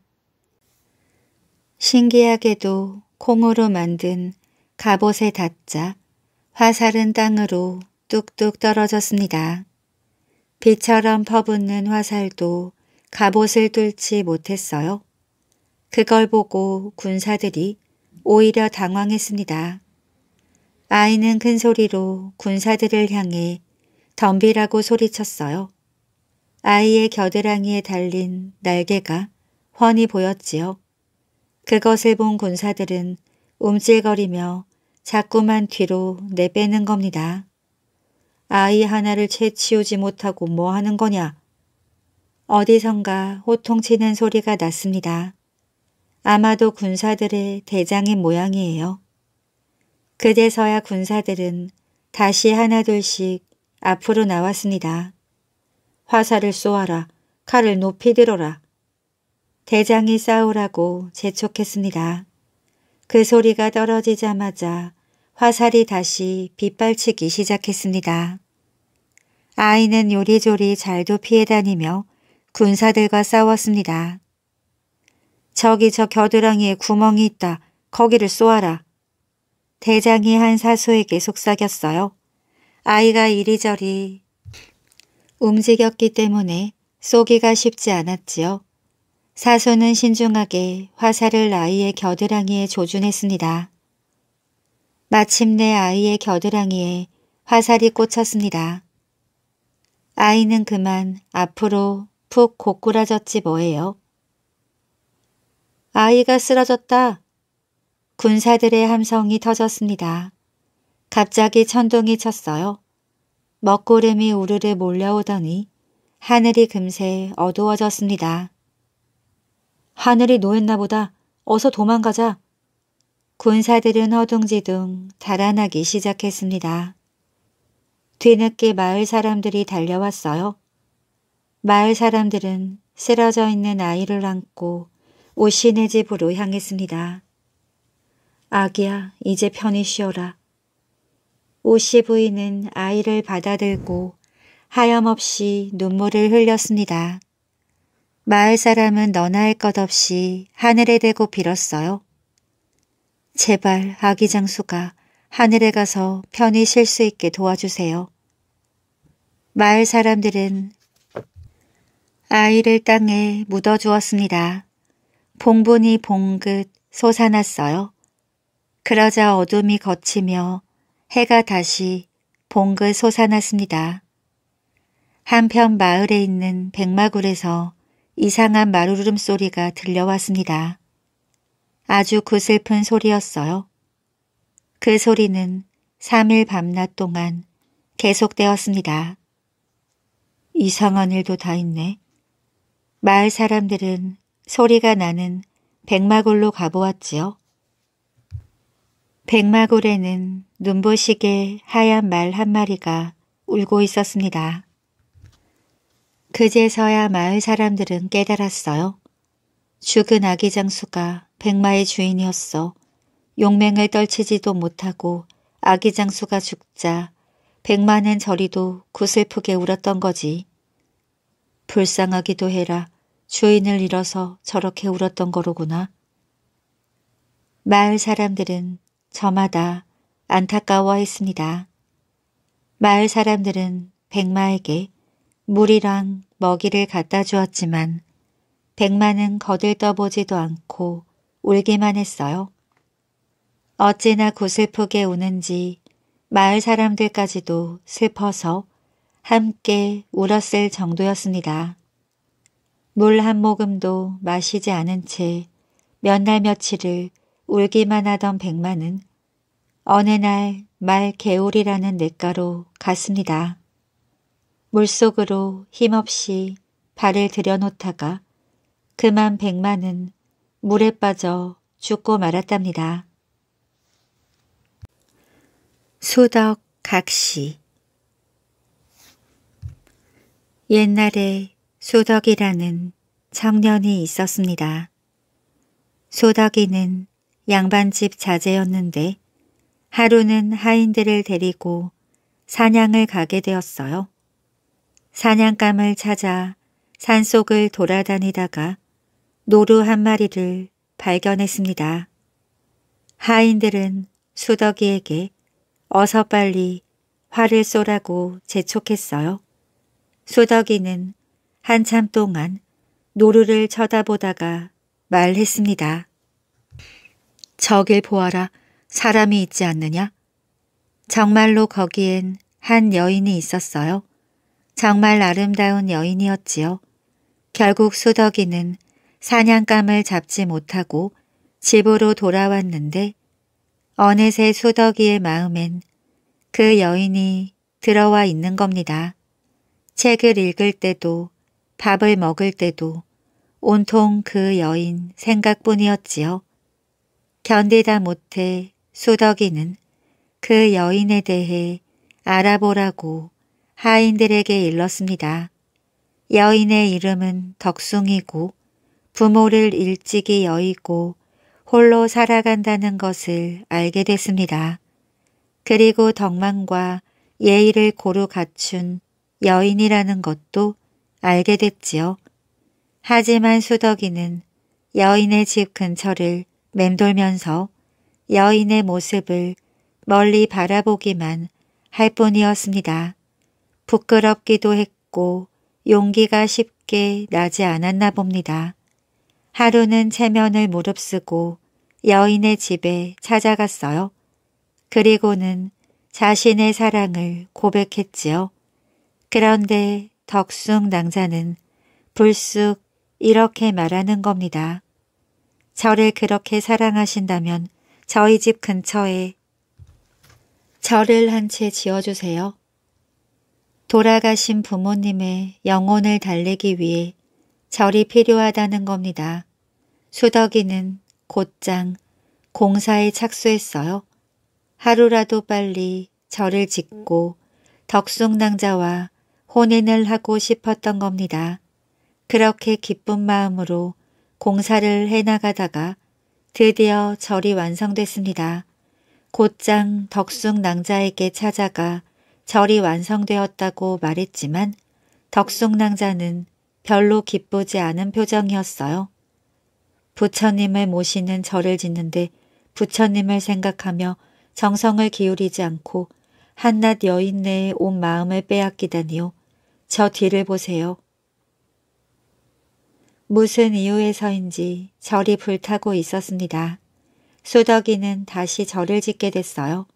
S1: 신기하게도 콩으로 만든 갑옷에 닿자 화살은 땅으로 뚝뚝 떨어졌습니다. 비처럼 퍼붓는 화살도 갑옷을 뚫지 못했어요. 그걸 보고 군사들이 오히려 당황했습니다. 아이는 큰 소리로 군사들을 향해 덤비라고 소리쳤어요. 아이의 겨드랑이에 달린 날개가 훤히 보였지요. 그것을 본 군사들은 움찔거리며 자꾸만 뒤로 내빼는 겁니다. 아이 하나를 채치우지 못하고 뭐 하는 거냐. 어디선가 호통치는 소리가 났습니다. 아마도 군사들의 대장의 모양이에요. 그제서야 군사들은 다시 하나둘씩 앞으로 나왔습니다. 화살을 쏘아라. 칼을 높이 들어라. 대장이 싸우라고 재촉했습니다. 그 소리가 떨어지자마자 화살이 다시 빗발치기 시작했습니다. 아이는 요리조리 잘도 피해 다니며 군사들과 싸웠습니다. 저기 저 겨드랑이에 구멍이 있다. 거기를 쏘아라. 대장이 한 사수에게 속삭였어요. 아이가 이리저리 움직였기 때문에 쏘기가 쉽지 않았지요. 사소는 신중하게 화살을 아이의 겨드랑이에 조준했습니다. 마침내 아이의 겨드랑이에 화살이 꽂혔습니다. 아이는 그만 앞으로 푹 고꾸라졌지 뭐예요. 아이가 쓰러졌다. 군사들의 함성이 터졌습니다. 갑자기 천둥이 쳤어요. 먹구름이 우르르 몰려오더니 하늘이 금세 어두워졌습니다. 하늘이 노했나 보다. 어서 도망가자. 군사들은 허둥지둥 달아나기 시작했습니다. 뒤늦게 마을 사람들이 달려왔어요. 마을 사람들은 쓰러져 있는 아이를 안고 오씨네 집으로 향했습니다. 아기야 이제 편히 쉬어라. 오씨 부인은 아이를 받아들고 하염없이 눈물을 흘렸습니다. 마을 사람은 너나 할 것 없이 하늘에 대고 빌었어요. 제발 아기 장수가 하늘에 가서 편히 쉴 수 있게 도와주세요. 마을 사람들은 아이를 땅에 묻어주었습니다. 봉분이 봉긋 솟아났어요. 그러자 어둠이 거치며 해가 다시 봉긋 솟아났습니다. 한편 마을에 있는 백마굴에서 이상한 마루름 르 소리가 들려왔습니다. 아주 고슬픈 소리였어요. 그 소리는 3일 밤낮 동안 계속되었습니다. 이상한 일도 다 있네. 마을 사람들은 소리가 나는 백마골로 가보았지요. 백마골에는 눈부시게 하얀 말 한 마리가 울고 있었습니다. 그제서야 마을 사람들은 깨달았어요. 죽은 아기 장수가 백마의 주인이었어. 용맹을 떨치지도 못하고 아기 장수가 죽자 백마는 저리도 구슬프게 울었던 거지. 불쌍하기도 해라. 주인을 잃어서 저렇게 울었던 거로구나. 마을 사람들은 저마다 안타까워했습니다. 마을 사람들은 백마에게 물이랑 먹이를 갖다 주었지만 백만은 거들떠보지도 않고 울기만 했어요. 어찌나 구슬프게 우는지 마을 사람들까지도 슬퍼서 함께 울었을 정도였습니다. 물 한 모금도 마시지 않은 채 몇 날 며칠을 울기만 하던 백만은 어느 날 말 개울이라는 냇가로 갔습니다. 물속으로 힘없이 발을 들여놓다가 그만 백만은 물에 빠져 죽고 말았답니다. 수덕 각시 옛날에 수덕이라는 청년이 있었습니다. 수덕이는 양반집 자제였는데 하루는 하인들을 데리고 사냥을 가게 되었어요. 사냥감을 찾아 산속을 돌아다니다가 노루 한 마리를 발견했습니다. 하인들은 수덕이에게 어서 빨리 활을 쏘라고 재촉했어요. 수덕이는 한참 동안 노루를 쳐다보다가 말했습니다. 저길 보아라. 사람이 있지 않느냐? 정말로 거기엔 한 여인이 있었어요. 정말 아름다운 여인이었지요. 결국 수덕이는 사냥감을 잡지 못하고 집으로 돌아왔는데 어느새 수덕이의 마음엔 그 여인이 들어와 있는 겁니다. 책을 읽을 때도 밥을 먹을 때도 온통 그 여인 생각뿐이었지요. 견디다 못해 수덕이는 그 여인에 대해 알아보라고 하인들에게 일렀습니다. 여인의 이름은 덕숭이고 부모를 일찍이 여의고 홀로 살아간다는 것을 알게 됐습니다. 그리고 덕망과 예의를 고루 갖춘 여인이라는 것도 알게 됐지요. 하지만 수덕이는 여인의 집 근처를 맴돌면서 여인의 모습을 멀리 바라보기만 할 뿐이었습니다. 부끄럽기도 했고 용기가 쉽게 나지 않았나 봅니다. 하루는 체면을 무릅쓰고 여인의 집에 찾아갔어요. 그리고는 자신의 사랑을 고백했지요. 그런데 덕숭 낭자는 불쑥 이렇게 말하는 겁니다. 저를 그렇게 사랑하신다면 저희 집 근처에 절을 한채 지어주세요. 돌아가신 부모님의 영혼을 달래기 위해 절이 필요하다는 겁니다. 수덕이는 곧장 공사에 착수했어요. 하루라도 빨리 절을 짓고 덕숭낭자와 혼인을 하고 싶었던 겁니다. 그렇게 기쁜 마음으로 공사를 해나가다가 드디어 절이 완성됐습니다. 곧장 덕숭낭자에게 찾아가 절이 완성되었다고 말했지만 덕숙낭자는 별로 기쁘지 않은 표정이었어요. 부처님을 모시는 절을 짓는데 부처님을 생각하며 정성을 기울이지 않고 한낱 여인내의온 마음을 빼앗기다니요. 저 뒤를 보세요. 무슨 이유에서인지 절이 불타고 있었습니다. 수덕이는 다시 절을 짓게 됐어요.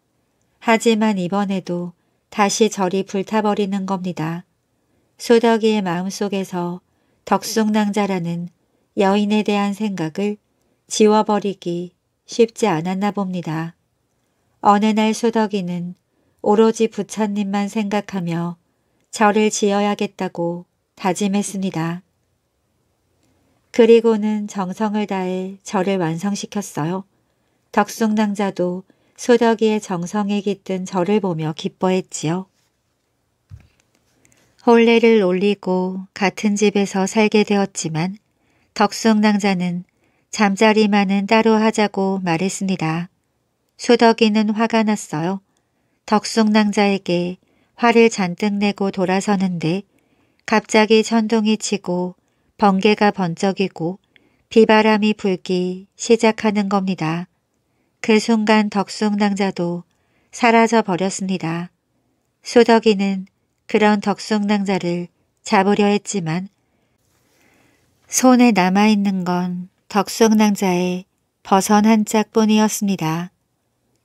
S1: 하지만 이번에도 다시 절이 불타버리는 겁니다. 소덕이의 마음속에서 덕숭낭자라는 여인에 대한 생각을 지워버리기 쉽지 않았나 봅니다. 어느 날 소덕이는 오로지 부처님만 생각하며 절을 지어야겠다고 다짐했습니다. 그리고는 정성을 다해 절을 완성시켰어요. 덕숭낭자도 소덕이의 정성에 깃든 저를 보며 기뻐했지요. 홀례를 올리고 같은 집에서 살게 되었지만 덕숭낭자는 잠자리만은 따로 하자고 말했습니다. 소덕이는 화가 났어요. 덕숭낭자에게 화를 잔뜩 내고 돌아서는데 갑자기 천둥이 치고 번개가 번쩍이고 비바람이 불기 시작하는 겁니다. 그 순간 덕숭낭자도 사라져 버렸습니다. 소덕이는 그런 덕숭낭자를 잡으려 했지만 손에 남아있는 건 덕숭낭자의 벗어 한 짝뿐이었습니다.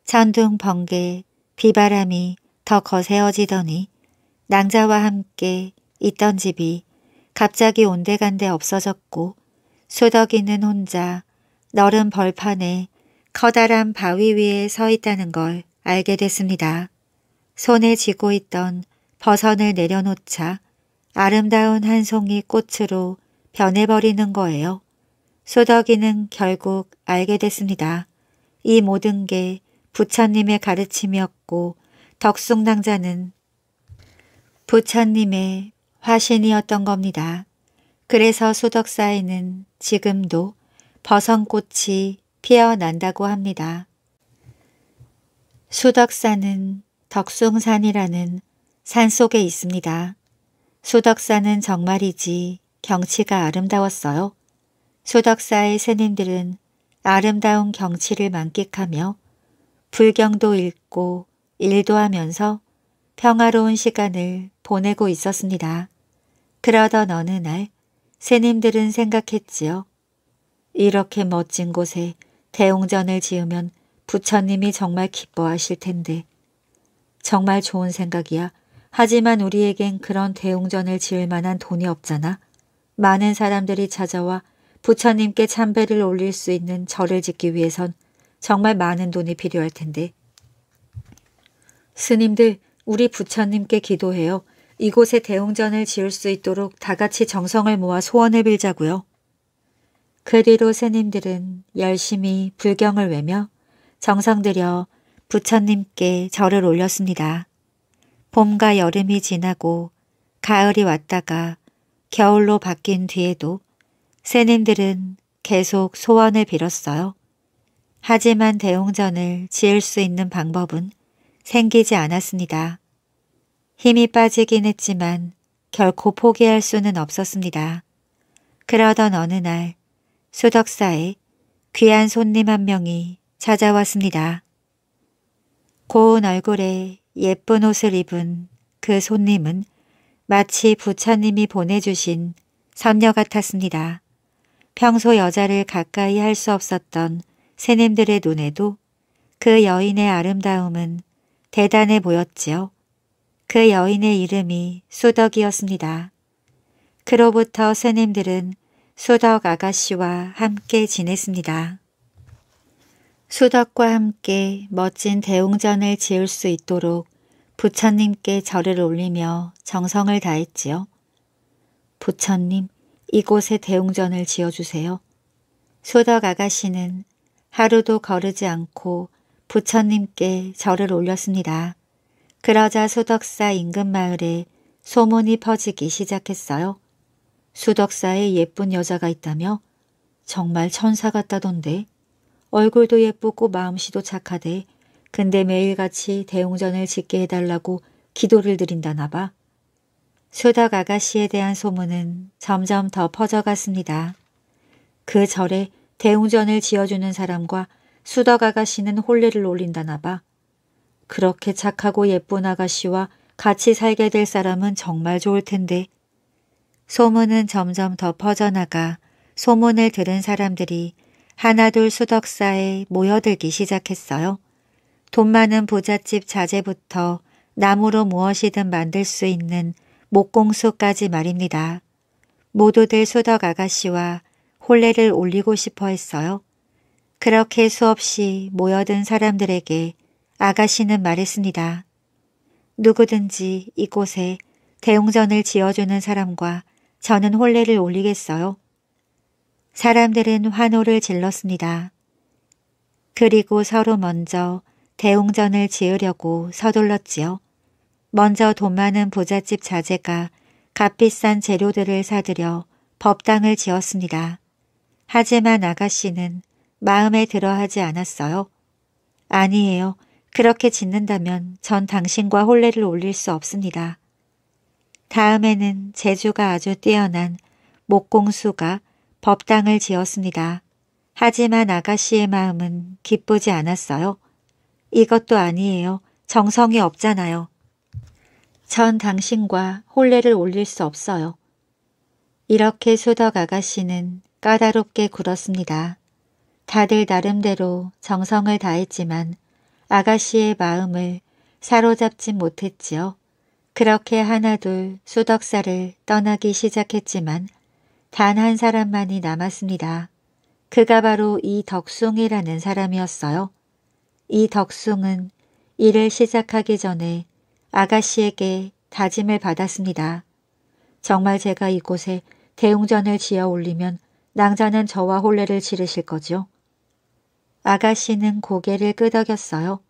S1: 천둥 번개 비바람이 더 거세어지더니 낭자와 함께 있던 집이 갑자기 온데간데 없어졌고 소덕이는 혼자 너른 벌판에 커다란 바위 위에 서 있다는 걸 알게 됐습니다. 손에 쥐고 있던 버선을 내려놓자 아름다운 한 송이 꽃으로 변해버리는 거예요. 소덕이는 결국 알게 됐습니다. 이 모든 게 부처님의 가르침이었고 덕숭당자는 부처님의 화신이었던 겁니다. 그래서 수덕사에는 지금도 버선꽃이 피어난다고 합니다. 수덕산은 덕숭산이라는 산 속에 있습니다. 수덕산은 정말이지 경치가 아름다웠어요. 수덕사의 스님들은 아름다운 경치를 만끽하며 불경도 읽고 일도 하면서 평화로운 시간을 보내고 있었습니다. 그러던 어느 날 스님들은 생각했지요. 이렇게 멋진 곳에 대웅전을 지으면 부처님이 정말 기뻐하실 텐데. 정말 좋은 생각이야. 하지만 우리에겐 그런 대웅전을 지을 만한 돈이 없잖아. 많은 사람들이 찾아와 부처님께 참배를 올릴 수 있는 절을 짓기 위해선 정말 많은 돈이 필요할 텐데. 스님들, 우리 부처님께 기도해요. 이곳에 대웅전을 지을 수 있도록 다같이 정성을 모아 소원해 빌자고요. 그리로 스님들은 열심히 불경을 외며 정성들여 부처님께 절을 올렸습니다. 봄과 여름이 지나고 가을이 왔다가 겨울로 바뀐 뒤에도 스님들은 계속 소원을 빌었어요. 하지만 대웅전을 지을 수 있는 방법은 생기지 않았습니다. 힘이 빠지긴 했지만 결코 포기할 수는 없었습니다. 그러던 어느 날 수덕사에 귀한 손님 한 명이 찾아왔습니다. 고운 얼굴에 예쁜 옷을 입은 그 손님은 마치 부처님이 보내주신 선녀 같았습니다. 평소 여자를 가까이 할 수 없었던 새님들의 눈에도 그 여인의 아름다움은 대단해 보였지요. 그 여인의 이름이 수덕이었습니다. 그로부터 새님들은 수덕 아가씨와 함께 지냈습니다. 수덕과 함께 멋진 대웅전을 지을 수 있도록 부처님께 절을 올리며 정성을 다했지요. 부처님, 이곳에 대웅전을 지어주세요. 수덕 아가씨는 하루도 거르지 않고 부처님께 절을 올렸습니다. 그러자 수덕사 인근 마을에 소문이 퍼지기 시작했어요. 수덕사에 예쁜 여자가 있다며 정말 천사 같다던데 얼굴도 예쁘고 마음씨도 착하대 근데 매일같이 대웅전을 짓게 해달라고 기도를 드린다나 봐. 수덕 아가씨에 대한 소문은 점점 더 퍼져갔습니다. 그 절에 대웅전을 지어주는 사람과 수덕 아가씨는 홀례를 올린다나 봐. 그렇게 착하고 예쁜 아가씨와 같이 살게 될 사람은 정말 좋을 텐데 소문은 점점 더 퍼져나가 소문을 들은 사람들이 하나둘 수덕사에 모여들기 시작했어요. 돈 많은 부잣집 자재부터 나무로 무엇이든 만들 수 있는 목공수까지 말입니다. 모두들 수덕 아가씨와 혼례를 올리고 싶어 했어요. 그렇게 수없이 모여든 사람들에게 아가씨는 말했습니다. 누구든지 이곳에 대웅전을 지어주는 사람과 저는 혼례를 올리겠어요. 사람들은 환호를 질렀습니다. 그리고 서로 먼저 대웅전을 지으려고 서둘렀지요. 먼저 돈 많은 부잣집 자제가 값비싼 재료들을 사들여 법당을 지었습니다. 하지만 아가씨는 마음에 들어 하지 않았어요. 아니에요. 그렇게 짓는다면 전 당신과 혼례를 올릴 수 없습니다. 다음에는 재주가 아주 뛰어난 목공수가 법당을 지었습니다. 하지만 아가씨의 마음은 기쁘지 않았어요. 이것도 아니에요. 정성이 없잖아요. 전 당신과 혼례를 올릴 수 없어요. 이렇게 수덕 아가씨는 까다롭게 굴었습니다. 다들 나름대로 정성을 다했지만 아가씨의 마음을 사로잡지 못했지요. 그렇게 하나둘 수덕사를 떠나기 시작했지만 단 한 사람만이 남았습니다. 그가 바로 이덕숭이라는 사람이었어요. 이덕숭은 일을 시작하기 전에 아가씨에게 다짐을 받았습니다. 정말 제가 이곳에 대웅전을 지어 올리면 낭자는 저와 혼례를 치르실 거죠. 아가씨는 고개를 끄덕였어요.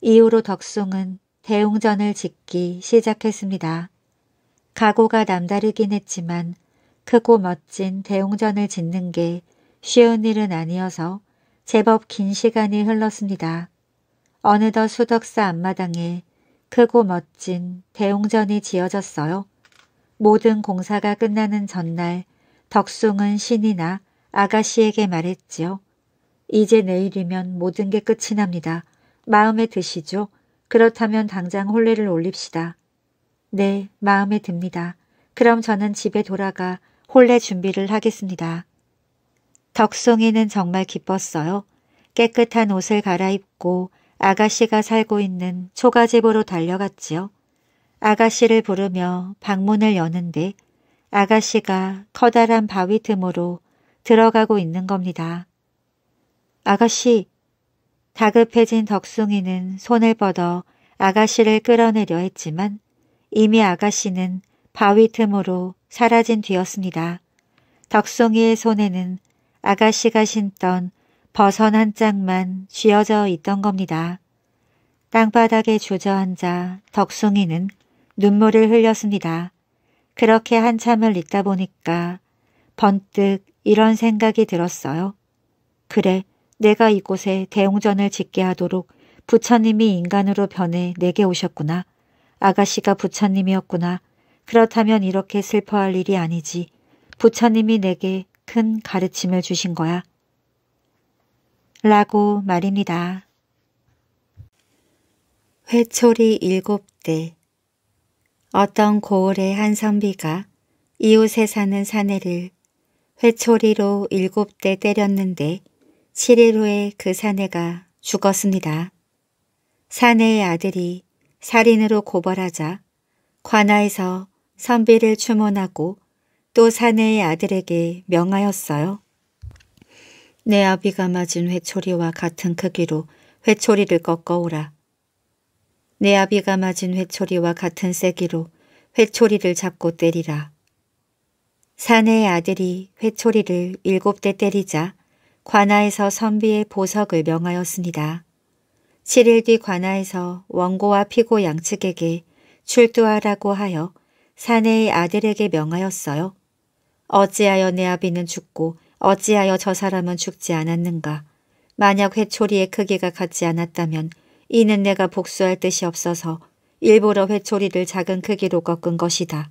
S1: 이후로 덕숭은 대웅전을 짓기 시작했습니다. 각오가 남다르긴 했지만 크고 멋진 대웅전을 짓는 게 쉬운 일은 아니어서 제법 긴 시간이 흘렀습니다. 어느덧 수덕사 앞마당에 크고 멋진 대웅전이 지어졌어요. 모든 공사가 끝나는 전날 덕숭은 신이나 아가씨에게 말했지요. 이제 내일이면 모든 게 끝이 납니다. 마음에 드시죠? 그렇다면 당장 홀례를 올립시다. 네, 마음에 듭니다. 그럼 저는 집에 돌아가 홀례 준비를 하겠습니다. 덕송이는 정말 기뻤어요. 깨끗한 옷을 갈아입고 아가씨가 살고 있는 초가집으로 달려갔지요. 아가씨를 부르며 방문을 여는데 아가씨가 커다란 바위 틈으로 들어가고 있는 겁니다. 아가씨, 다급해진 덕숭이는 손을 뻗어 아가씨를 끌어내려 했지만 이미 아가씨는 바위 틈으로 사라진 뒤였습니다. 덕송이의 손에는 아가씨가 신던 버선 한 짝만 쥐어져 있던 겁니다. 땅바닥에 주저앉아 덕송이는 눈물을 흘렸습니다. 그렇게 한참을 있다 보니까 번뜩 이런 생각이 들었어요. 그래, 내가 이곳에 대웅전을 짓게 하도록 부처님이 인간으로 변해 내게 오셨구나. 아가씨가 부처님이었구나. 그렇다면 이렇게 슬퍼할 일이 아니지. 부처님이 내게 큰 가르침을 주신 거야. 라고 말입니다. 회초리 일곱 대 어떤 고을의 한 선비가 이웃에 사는 사내를 회초리로 일곱 대 때렸는데 7일 후에 그 사내가 죽었습니다. 사내의 아들이 살인으로 고발하자 관아에서 선비를 추문하고 또 사내의 아들에게 명하였어요. 내 아비가 맞은 회초리와 같은 크기로 회초리를 꺾어오라. 내 아비가 맞은 회초리와 같은 세기로 회초리를 잡고 때리라. 사내의 아들이 회초리를 일곱 대 때리자 관아에서 선비의 보석을 명하였습니다. 7일 뒤관아에서 원고와 피고 양측에게 출두하라고 하여 사내의 아들에게 명하였어요. 어찌하여 내 아비는 죽고 어찌하여 저 사람은 죽지 않았는가. 만약 회초리의 크기가 같지 않았다면 이는 내가 복수할 뜻이 없어서 일부러 회초리를 작은 크기로 꺾은 것이다.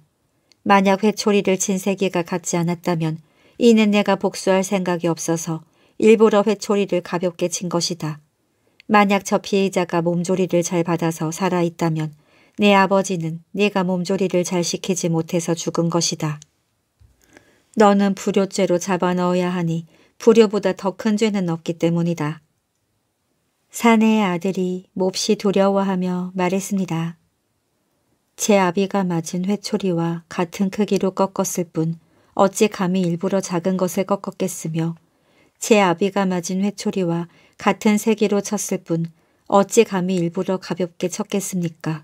S1: 만약 회초리를 친 세기가 같지 않았다면 이는 내가 복수할 생각이 없어서 일부러 회초리를 가볍게 친 것이다. 만약 저 피해자가 몸조리를 잘 받아서 살아있다면 내 아버지는 네가 몸조리를 잘 시키지 못해서 죽은 것이다. 너는 불효죄로 잡아넣어야 하니 불효보다 더 큰 죄는 없기 때문이다. 사내의 아들이 몹시 두려워하며 말했습니다. 제 아비가 맞은 회초리와 같은 크기로 꺾었을 뿐 어찌 감히 일부러 작은 것을 꺾었겠으며 제 아비가 맞은 회초리와 같은 세기로 쳤을 뿐 어찌 감히 일부러 가볍게 쳤겠습니까?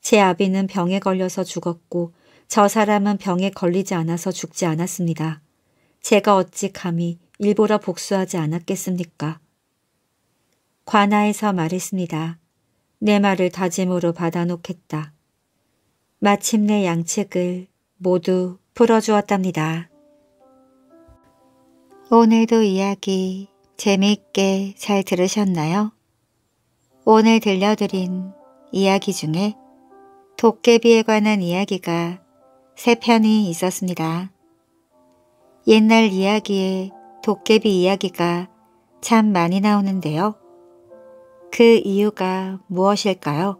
S1: 제 아비는 병에 걸려서 죽었고 저 사람은 병에 걸리지 않아서 죽지 않았습니다. 제가 어찌 감히 일부러 복수하지 않았겠습니까? 관아에서 말했습니다. 내 말을 다짐으로 받아놓겠다. 마침내 양측을 모두 풀어주었답니다. 오늘도 이야기 재미있게 잘 들으셨나요? 오늘 들려드린 이야기 중에 도깨비에 관한 이야기가 세 편이 있었습니다. 옛날 이야기에 도깨비 이야기가 참 많이 나오는데요. 그 이유가 무엇일까요?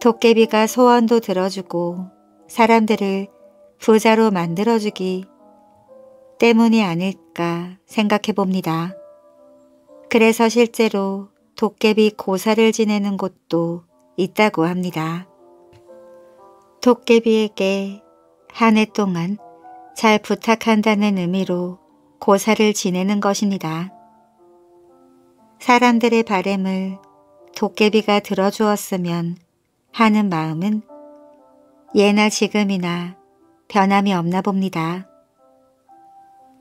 S1: 도깨비가 소원도 들어주고 사람들을 부자로 만들어주기 때문이 아닐까 생각해 봅니다. 그래서 실제로 도깨비 고사를 지내는 곳도 있다고 합니다. 도깨비에게 한 해 동안 잘 부탁한다는 의미로 고사를 지내는 것입니다. 사람들의 바램을 도깨비가 들어주었으면 하는 마음은 예나 지금이나 변함이 없나 봅니다.